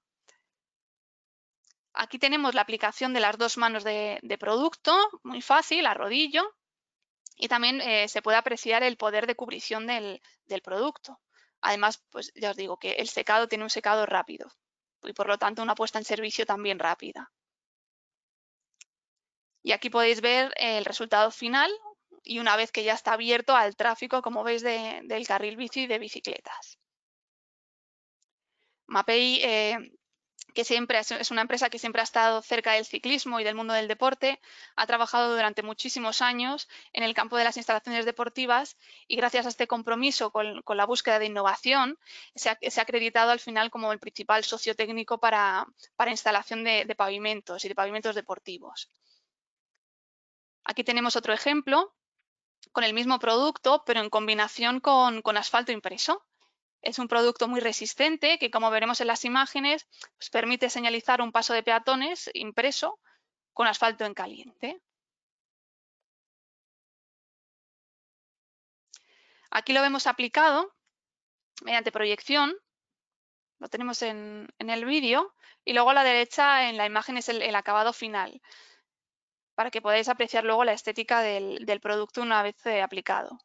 Aquí tenemos la aplicación de las dos manos de, producto, muy fácil, a rodillo, y también eh, se puede apreciar el poder de cubrición del, del producto. Además, pues ya os digo que el secado tiene un secado rápido y por lo tanto una puesta en servicio también rápida. Y aquí podéis ver el resultado final y una vez que ya está abierto al tráfico, como veis, del carril bici de bicicletas. MAPEI, eh, que siempre es una empresa que siempre ha estado cerca del ciclismo y del mundo del deporte, ha trabajado durante muchísimos años en el campo de las instalaciones deportivas y gracias a este compromiso con, la búsqueda de innovación se ha, acreditado al final como el principal socio técnico para, instalación de pavimentos y de pavimentos deportivos. Aquí tenemos otro ejemplo con el mismo producto, pero en combinación con, asfalto impreso. Es un producto muy resistente que, como veremos en las imágenes, nos pues permite señalizar un paso de peatones impreso con asfalto en caliente. Aquí lo vemos aplicado mediante proyección. Lo tenemos en, el vídeo. Y luego a la derecha en la imagen es el acabado final para que podáis apreciar luego la estética del, producto una vez eh, aplicado.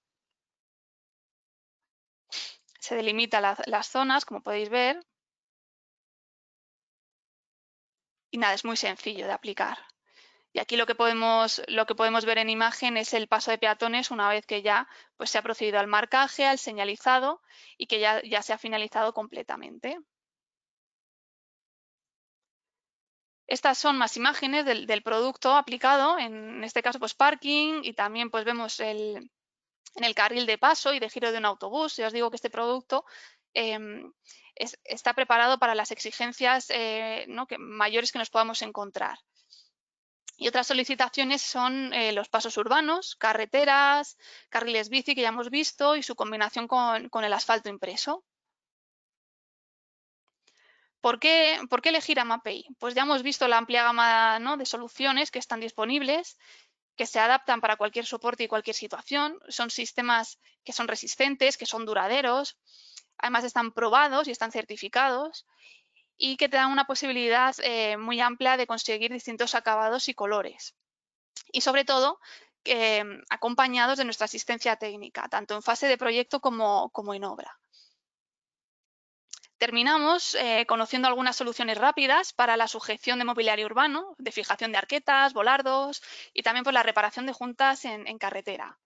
Se delimita las zonas, como podéis ver. Y nada, es muy sencillo de aplicar. Y aquí lo que podemos, lo que podemos ver en imagen es el paso de peatones una vez que ya pues, se ha procedido al marcaje, al señalizado y que ya se ha finalizado completamente. Estas son más imágenes del, producto aplicado, en, este caso pues parking y también pues vemos el, en el carril de paso y de giro de un autobús. Ya os digo que este producto em, está preparado para las exigencias eh, mayores que nos podamos encontrar. Y otras solicitaciones son eh, los pasos urbanos, carreteras, carriles bici que ya hemos visto y su combinación con el asfalto impreso. ¿Por qué, elegir a Pues ya hemos visto la amplia gama de soluciones que están disponibles, que se adaptan para cualquier soporte y cualquier situación. Son sistemas que son resistentes, que son duraderos, además están probados y están certificados y que te dan una posibilidad eh, muy amplia de conseguir distintos acabados y colores. Y sobre todo, eh, acompañados de nuestra asistencia técnica, tanto en fase de proyecto como en obra. Terminamos eh, conociendo algunas soluciones rápidas para la sujeción de mobiliario urbano, de fijación de arquetas, volardos y también por pues, la reparación de juntas en, carretera.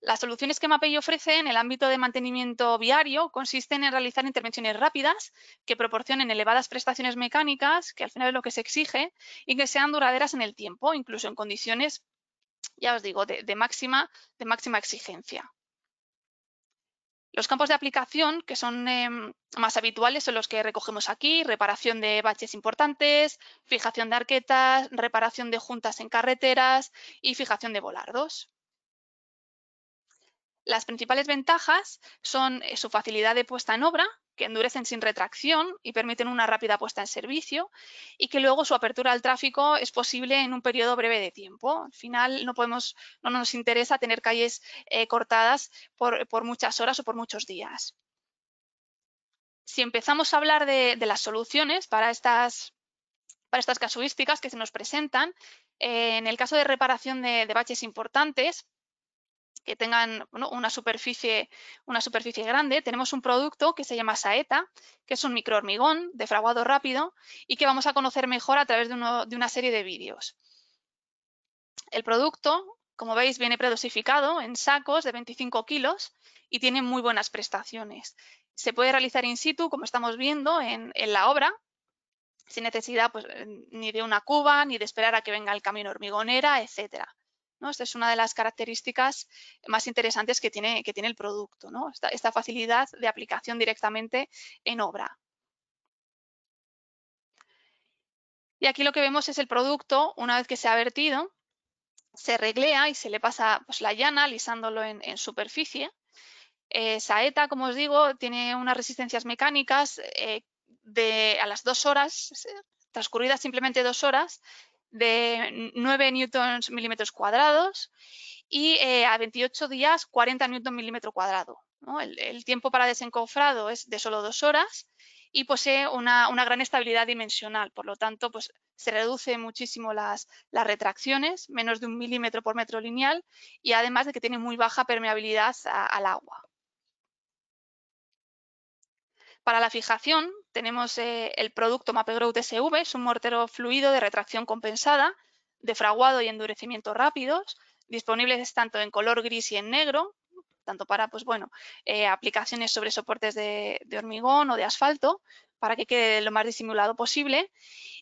Las soluciones que MAPEI ofrece en el ámbito de mantenimiento viario consisten en realizar intervenciones rápidas que proporcionen elevadas prestaciones mecánicas, que al final es lo que se exige, y que sean duraderas en el tiempo, incluso en condiciones, ya os digo, de máxima exigencia. Los campos de aplicación que son em, más habituales son los que recogemos aquí, reparación de baches importantes, fijación de arquetas, reparación de juntas en carreteras y fijación de volardos. Las principales ventajas son eh, su facilidad de puesta en obra, que endurecen sin retracción y permiten una rápida puesta en servicio y que luego su apertura al tráfico es posible en un periodo breve de tiempo. Al final no, podemos, no nos interesa tener calles eh, cortadas por, muchas horas o por muchos días. Si empezamos a hablar de, las soluciones para estas, para estas casuísticas que se nos presentan, eh, en el caso de reparación de baches importantes, que tengan una, superficie, una superficie grande, tenemos un producto que se llama Saeta, que es un microhormigón de fraguado rápido y que vamos a conocer mejor a través de, una serie de vídeos. El producto, como veis, viene predosificado en sacos de 25 kilos y tiene muy buenas prestaciones. Se puede realizar in situ, como estamos viendo en, la obra, sin necesidad pues, ni de una cuba, ni de esperar a que venga el camino hormigonera, etcétera. Esta es una de las características más interesantes que tiene, que tiene el producto, esta, facilidad de aplicación directamente en obra. Y aquí lo que vemos es el producto, una vez que se ha vertido, se reglea y se le pasa pues, la llana alisándolo en, superficie. Eh, saeta, como os digo, tiene unas resistencias mecánicas eh, de a las dos horas, transcurridas simplemente dos horas, de 9 newtons milímetros cuadrados y eh, a 28 días 40 newtons milímetro cuadrado. El, tiempo para desencofrado es de solo dos horas y posee una, gran estabilidad dimensional, por lo tanto pues, se reduce muchísimo las, retracciones, menos de un milímetro por metro lineal y además de que tiene muy baja permeabilidad al agua. Para la fijación tenemos eh, el producto MAPEGROW SV, es un mortero fluido de retracción compensada, de fraguado y endurecimiento rápidos, disponibles tanto en color gris y en negro, tanto para pues, bueno, eh, aplicaciones sobre soportes de, de, hormigón o de asfalto, para que quede lo más disimulado posible,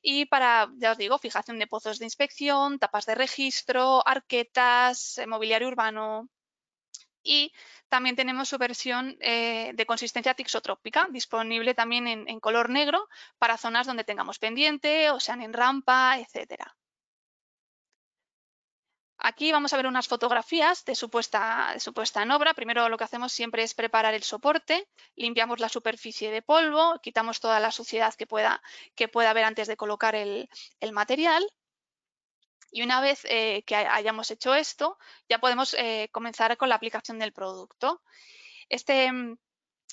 y para, ya os digo, fijación de pozos de inspección, tapas de registro, arquetas, eh, mobiliario urbano, y también tenemos su versión eh, de consistencia tixotrópica, disponible también en, color negro para zonas donde tengamos pendiente, o sean en rampa, etcétera. Aquí vamos a ver unas fotografías de su, puesta, en obra. Primero lo que hacemos siempre es preparar el soporte, limpiamos la superficie de polvo, quitamos toda la suciedad que pueda, haber antes de colocar el material y una vez eh, que hayamos hecho esto, ya podemos eh, comenzar con la aplicación del producto. Este,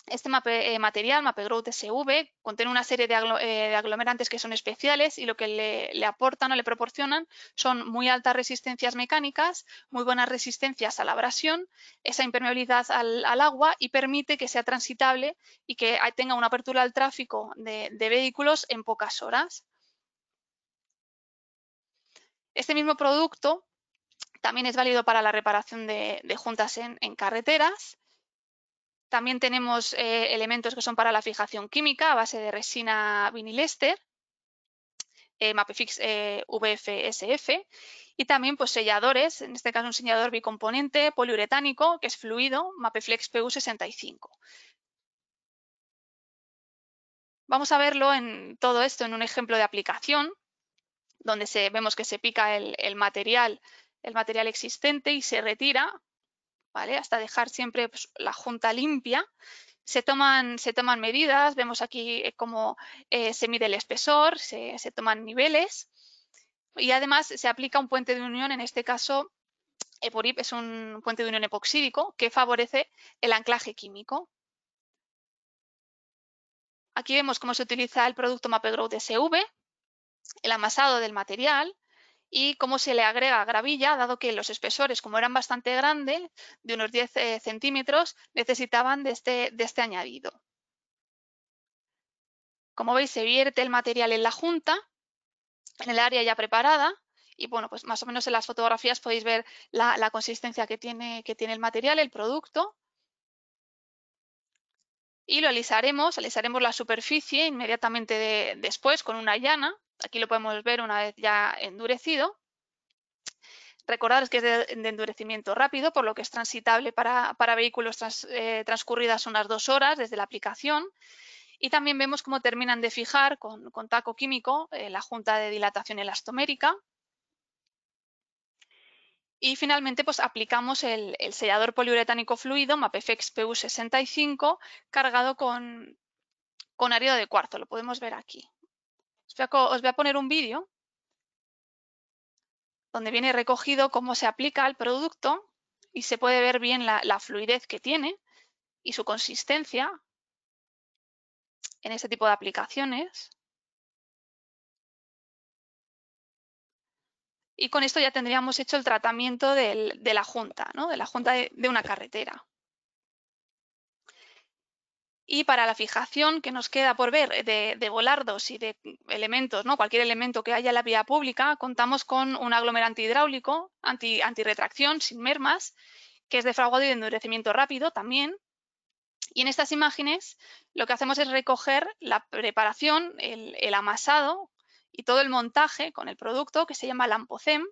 este eh, material, MapeGrowth SV, contiene una serie de, aglomerantes que son especiales y lo que le, aportan o le proporcionan son muy altas resistencias mecánicas, muy buenas resistencias a la abrasión, esa impermeabilidad al, agua y permite que sea transitable y que tenga una apertura al tráfico de vehículos en pocas horas. Este mismo producto también es válido para la reparación de, juntas en, carreteras. También tenemos eh, elementos que son para la fijación química a base de resina vinilester, eh, MAPEFIX eh, VFSF, y también pues, selladores, en este caso un sellador bicomponente poliuretánico que es fluido, Mapeflex PU65. Vamos a verlo en todo esto en un ejemplo de aplicación donde se, vemos que se pica el, material, el material existente y se retira, ¿vale? Hasta dejar siempre pues, la junta limpia. Se toman, se toman medidas, vemos aquí eh, cómo eh, se mide el espesor, se, toman niveles y además se aplica un puente de unión, en este caso EPORIP es un puente de unión epoxídico que favorece el anclaje químico. Aquí vemos cómo se utiliza el producto MapeGrow DSV el amasado del material y cómo se le agrega gravilla, dado que los espesores, como eran bastante grandes, de unos 10 eh, centímetros, necesitaban de este, de este añadido. Como veis, se vierte el material en la junta, en el área ya preparada, y bueno, pues más o menos en las fotografías podéis ver la, consistencia que tiene, que tiene el material, el producto, y lo alisaremos, alisaremos la superficie inmediatamente después con una llana Aquí lo podemos ver una vez ya endurecido. Recordaros que es de, endurecimiento rápido, por lo que es transitable para, vehículos eh, transcurridas unas dos horas desde la aplicación. Y también vemos cómo terminan de fijar con, taco químico eh, la junta de dilatación elastomérica. Y finalmente pues, aplicamos el, sellador poliuretánico fluido MAPEFEX PU65 cargado con, con de cuarzo, lo podemos ver aquí os voy a poner un vídeo donde viene recogido cómo se aplica el producto y se puede ver bien la, fluidez que tiene y su consistencia en este tipo de aplicaciones. Y con esto ya tendríamos hecho el tratamiento de la junta, de la junta de una carretera. Y para la fijación que nos queda por ver eh, de, volardos y de elementos, ¿no? cualquier elemento que haya en la vía pública, contamos con un aglomerante hidráulico, anti, antirretracción, sin mermas, que es de fraguado y de endurecimiento rápido también. Y en estas imágenes lo que hacemos es recoger la preparación, el, el amasado y todo el montaje con el producto que se llama lampocem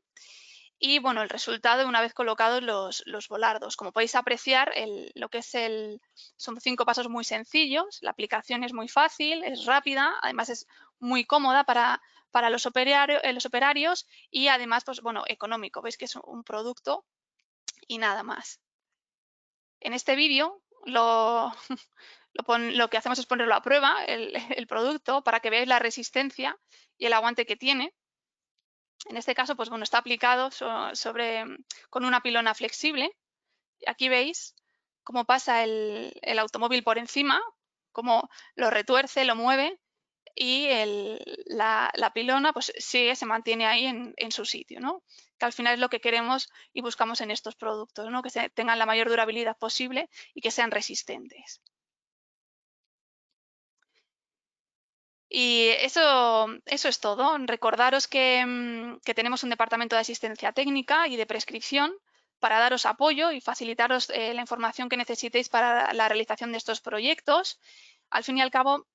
y bueno, el resultado una vez colocados los, volardos. Como podéis apreciar, lo que es el, son cinco pasos muy sencillos, la aplicación es muy fácil, es rápida, además es muy cómoda para, los, eh, los operarios y además, pues bueno, económico, veis que es un producto y nada más. En este vídeo lo, [laughs] que hacemos es ponerlo a prueba, el, [laughs] el producto, para que veáis la resistencia y el aguante que tiene en este caso, pues bueno, está aplicado sobre, con una pilona flexible. Aquí veis cómo pasa el, automóvil por encima, cómo lo retuerce, lo mueve y la, pilona pues sigue, se mantiene ahí en, su sitio, Que al final es lo que queremos y buscamos en estos productos, ¿no? Que tengan la mayor durabilidad posible y que sean resistentes. Y eso, eso es todo. Recordaros mm, que, tenemos un departamento de asistencia técnica y de prescripción para daros apoyo y facilitaros eh, la información que necesitéis para la realización de estos proyectos. Al fin y al cabo,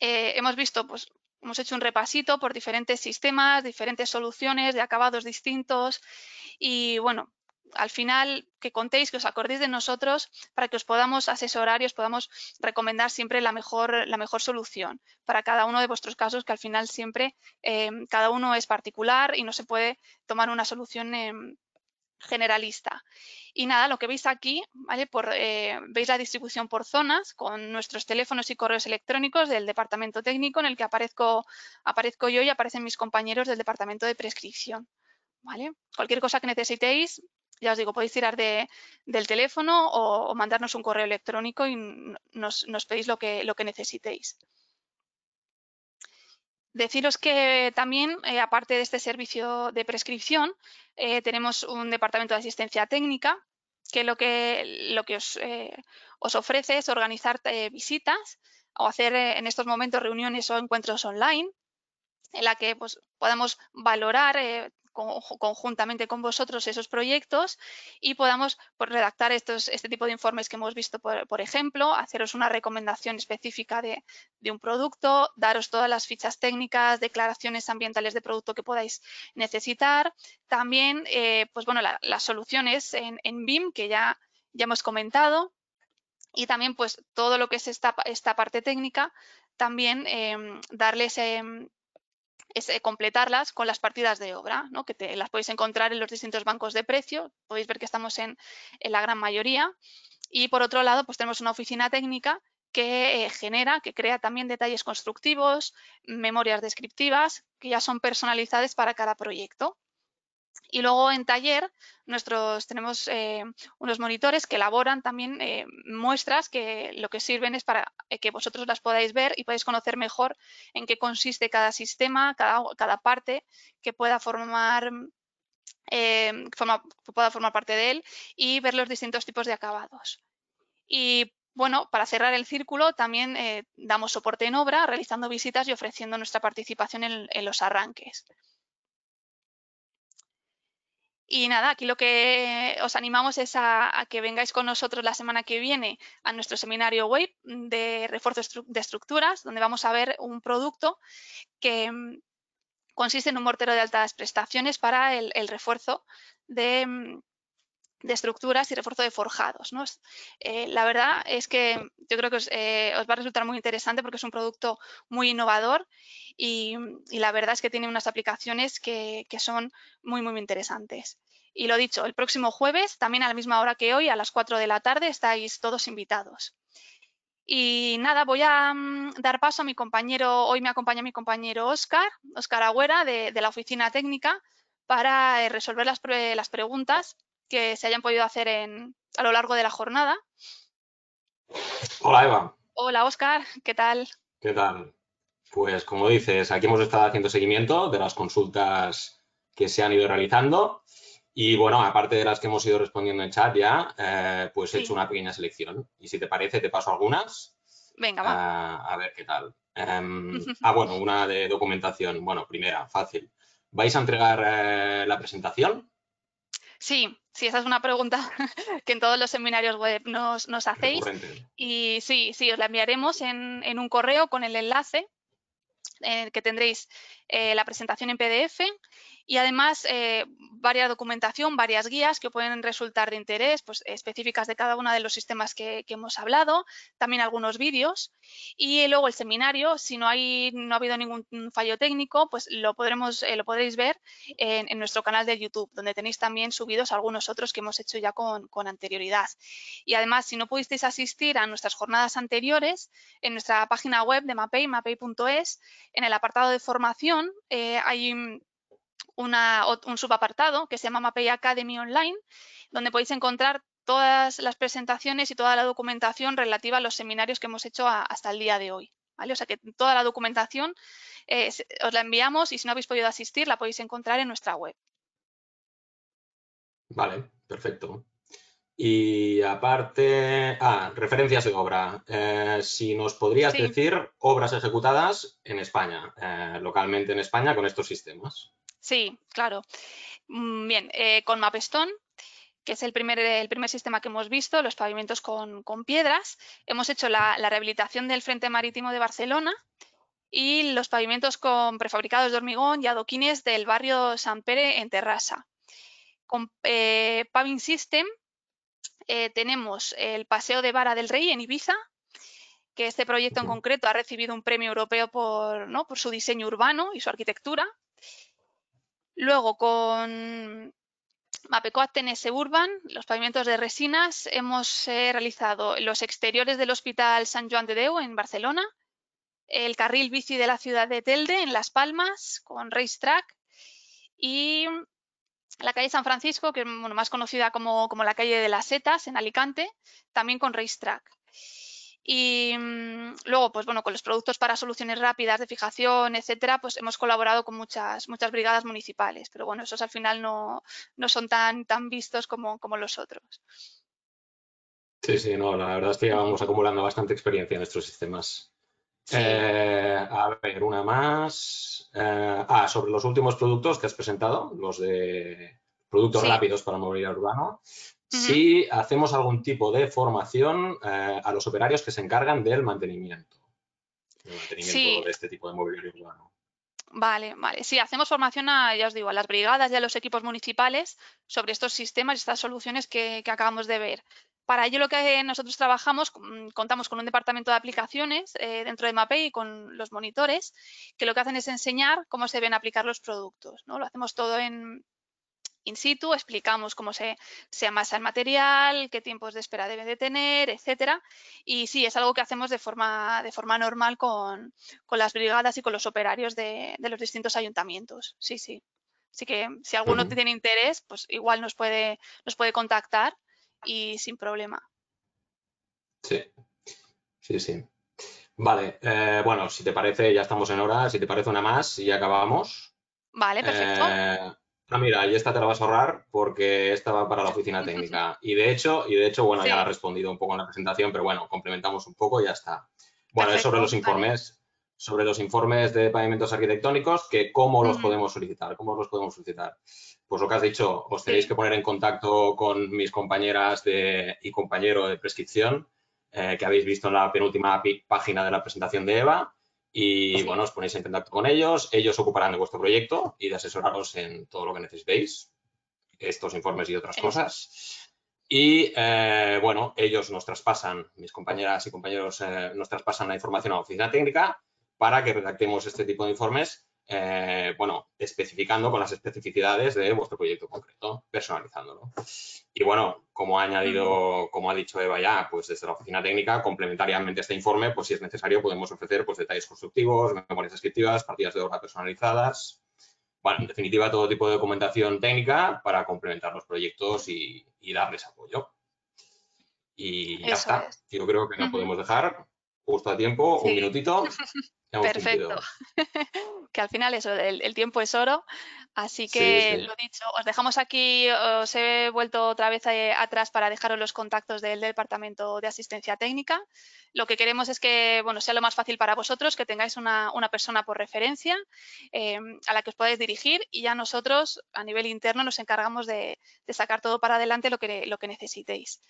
eh, hemos visto, pues, hemos hecho un repasito por diferentes sistemas, diferentes soluciones de acabados distintos y, bueno, al final que contéis, que os acordéis de nosotros para que os podamos asesorar y os podamos recomendar siempre la mejor, la mejor solución para cada uno de vuestros casos, que al final siempre eh, cada uno es particular y no se puede tomar una solución eh, generalista. Y nada, lo que veis aquí, ¿vale? Eh, veis la distribución por zonas con nuestros teléfonos y correos electrónicos del departamento técnico en el que aparezco, aparezco yo y aparecen mis compañeros del departamento de prescripción. ¿Vale? Cualquier cosa que necesitéis, ya os digo, podéis tirar del teléfono o, mandarnos un correo electrónico y nos, pedís lo que, necesitéis. Deciros que también, eh, aparte de este servicio de prescripción, eh, tenemos un departamento de asistencia técnica que lo que, lo que os, eh, ofrece es organizar visitas o hacer en estos momentos reuniones o encuentros online en la que pues, podamos valorar conjuntamente con vosotros esos proyectos y podamos pues, redactar estos, este tipo de informes que hemos visto, por, ejemplo, haceros una recomendación específica de, un producto, daros todas las fichas técnicas, declaraciones ambientales de producto que podáis necesitar. También, eh, pues bueno, las soluciones en, BIM que ya, ya hemos comentado y también pues todo lo que es esta, esta parte técnica, también em, darles em, es eh, completarlas con las partidas de obra, ¿no? que las podéis encontrar en los distintos bancos de precios, podéis ver que estamos en, la gran mayoría. Y por otro lado, pues tenemos una oficina técnica que eh, genera, que crea también detalles constructivos, memorias descriptivas, que ya son personalizadas para cada proyecto y luego en taller tenemos eh, unos monitores que elaboran también eh, muestras que lo que sirven es para eh, que vosotros las podáis ver y podáis conocer mejor en qué consiste cada sistema, cada, parte que pueda formar pueda formar parte de él y ver los distintos tipos de acabados. Y bueno, para cerrar el círculo también damos soporte en obra realizando visitas y ofreciendo nuestra participación en los arranques. Y nada, aquí lo que os animamos es a, que vengáis con nosotros la semana que viene a nuestro seminario web de refuerzo de estructuras, donde vamos a ver un producto que mm, consiste en un mortero de altas prestaciones para el refuerzo de, mm, de estructuras y refuerzo de forjados. ¿no? Eh, la verdad es que yo creo que eh, os, va a resultar muy interesante porque es un producto muy innovador y, la verdad es que tiene unas aplicaciones que, son muy, muy interesantes. Y lo dicho, el próximo jueves, también a la misma hora que hoy, a las 4 de la tarde, estáis todos invitados. Y nada, voy a mm, dar paso a mi compañero, hoy me acompaña mi compañero Oscar, Óscar Agüera, de, la oficina técnica, para eh, resolver las, las preguntas que se hayan podido hacer en, a lo largo de la jornada. Hola Eva. Hola Oscar, ¿qué tal? ¿Qué tal? Pues como dices, aquí hemos estado haciendo seguimiento de las consultas que se han ido realizando y bueno, aparte de las que hemos ido respondiendo en chat ya, eh, pues he hecho una pequeña selección y si te parece te paso algunas. Venga, va. a ver qué tal. Em, [laughs] ah, bueno, una de documentación. Bueno, primera, fácil. ¿Vais a entregar eh, la presentación? Sí, sí, esa es una pregunta [laughs] que en todos los seminarios web nos, hacéis. Y sí, sí, os la enviaremos en, un correo con el enlace en eh, el que tendréis eh, la presentación en PDF y además eh, varias documentación, varias guías que pueden resultar de interés, pues específicas de cada uno de los sistemas que, hemos hablado, también algunos vídeos y luego el seminario, si no, hay, no ha habido ningún fallo técnico, pues lo, podremos, eh, lo podréis ver en, nuestro canal de YouTube, donde tenéis también subidos algunos otros que hemos hecho ya con, anterioridad. Y además, si no pudisteis asistir a nuestras jornadas anteriores, en nuestra página web de MAPEI, mapei.es, en el apartado de formación eh, hay una, un subapartado que se llama Mapei Academy Online, donde podéis encontrar todas las presentaciones y toda la documentación relativa a los seminarios que hemos hecho hasta el día de hoy. ¿vale? O sea que toda la documentación eh, os la enviamos y si no habéis podido asistir la podéis encontrar en nuestra web. Vale, perfecto. Y aparte, ah, referencias de obra. Eh, si nos podrías decir obras ejecutadas en España, eh, localmente en España, con estos sistemas. Sí, claro. Mm, bien, eh, con Mapestón, que es el primer, el primer sistema que hemos visto, los pavimentos con, piedras, hemos hecho la, rehabilitación del Frente Marítimo de Barcelona, y los pavimentos con prefabricados de hormigón y adoquines del barrio San Pere en Terrassa. Con eh, Paving System eh, tenemos el Paseo de Vara del Rey en Ibiza, que este proyecto en concreto ha recibido un premio europeo por, por su diseño urbano y su arquitectura. Luego con Mapecoat TNS Urban, los pavimentos de resinas, hemos eh, realizado los exteriores del Hospital San Juan de Deu en Barcelona, el carril bici de la ciudad de Telde en Las Palmas con Racetrack y la calle San Francisco, que es más conocida como, la calle de las setas en Alicante, también con Racetrack. Y mm, luego, pues bueno, con los productos para soluciones rápidas de fijación, etcétera, pues hemos colaborado con muchas, muchas brigadas municipales, pero bueno, esos al final no, son tan, tan vistos como, los otros. Sí, sí, no, la verdad es que ya vamos acumulando bastante experiencia en nuestros sistemas. Eh, a ver, una más. Eh, ah, sobre los últimos productos que has presentado, los de productos rápidos para movilidad urbano. Si hacemos algún tipo de formación eh, a los operarios que se encargan del mantenimiento, del mantenimiento de este tipo de mobiliario urbano. Vale, vale. Sí, hacemos formación a, ya os digo, a las brigadas y a los equipos municipales sobre estos sistemas y estas soluciones que acabamos de ver. Para ello lo que nosotros trabajamos, mm, contamos con un departamento de aplicaciones eh, dentro de MAPEI con los monitores, que lo que hacen es enseñar cómo se deben aplicar los productos. ¿no? Lo hacemos todo en in situ, explicamos cómo se, se amasa el material, qué tiempos de espera debe de tener, etcétera. Y sí, es algo que hacemos de forma, de forma normal con, las brigadas y con los operarios de, los distintos ayuntamientos. Sí, sí. Así que si alguno tiene interés, pues igual nos puede, nos puede contactar y sin problema. Sí, sí, sí. Vale, eh, bueno, si te parece, ya estamos en hora, si te parece una más y acabamos. Vale, perfecto. ah, mira, y esta te la vas a ahorrar porque esta va para la oficina técnica. Y de hecho, y de hecho, bueno, ya la respondido un poco en la presentación, pero bueno, complementamos un poco y ya está. Bueno, es sobre los informes, sobre los informes de pavimentos arquitectónicos, que cómo los podemos solicitar, cómo los podemos solicitar pues lo que has dicho, os tenéis que poner en contacto con mis compañeras y compañero de prescripción eh, que habéis visto en la penúltima página de la presentación de Eva y bueno, os ponéis en contacto con ellos, ellos ocuparán de vuestro proyecto y de asesoraros en todo lo que necesitéis, estos informes y otras cosas. Y eh, bueno, ellos nos traspasan, mis compañeras y compañeros eh, nos traspasan la información a la oficina técnica para que redactemos este tipo de informes eh, bueno, especificando con las especificidades de vuestro proyecto concreto, personalizándolo. Y bueno, como ha añadido, como ha dicho Eva ya, pues desde la oficina técnica, complementariamente a este informe, pues si es necesario podemos ofrecer pues, detalles constructivos, memorias descriptivas, partidas de obra personalizadas, bueno, en definitiva todo tipo de documentación técnica para complementar los proyectos y, darles apoyo. Y ya está. Yo creo que no podemos dejar justo a tiempo, un minutito. [laughs] Perfecto. [laughs] que al final eso, el, tiempo es oro. Así que lo dicho, os dejamos aquí, os he vuelto otra vez eh, atrás para dejaros los contactos del Departamento de Asistencia Técnica. Lo que queremos es que bueno, sea lo más fácil para vosotros, que tengáis una, persona por referencia em, a la que os podáis dirigir y ya nosotros a nivel interno nos encargamos de, sacar todo para adelante lo que, lo que necesitéis.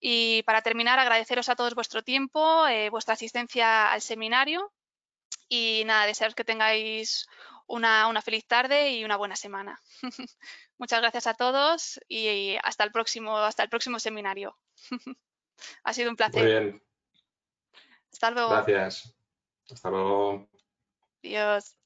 Y para terminar, agradeceros a todos vuestro tiempo, eh, vuestra asistencia al seminario y nada, desearos que tengáis una, feliz tarde y una buena semana. [laughs] Muchas gracias a todos y hasta el próximo, hasta el próximo seminario. [laughs] ha sido un placer. Muy bien. Hasta luego. Gracias. Hasta luego. Adiós.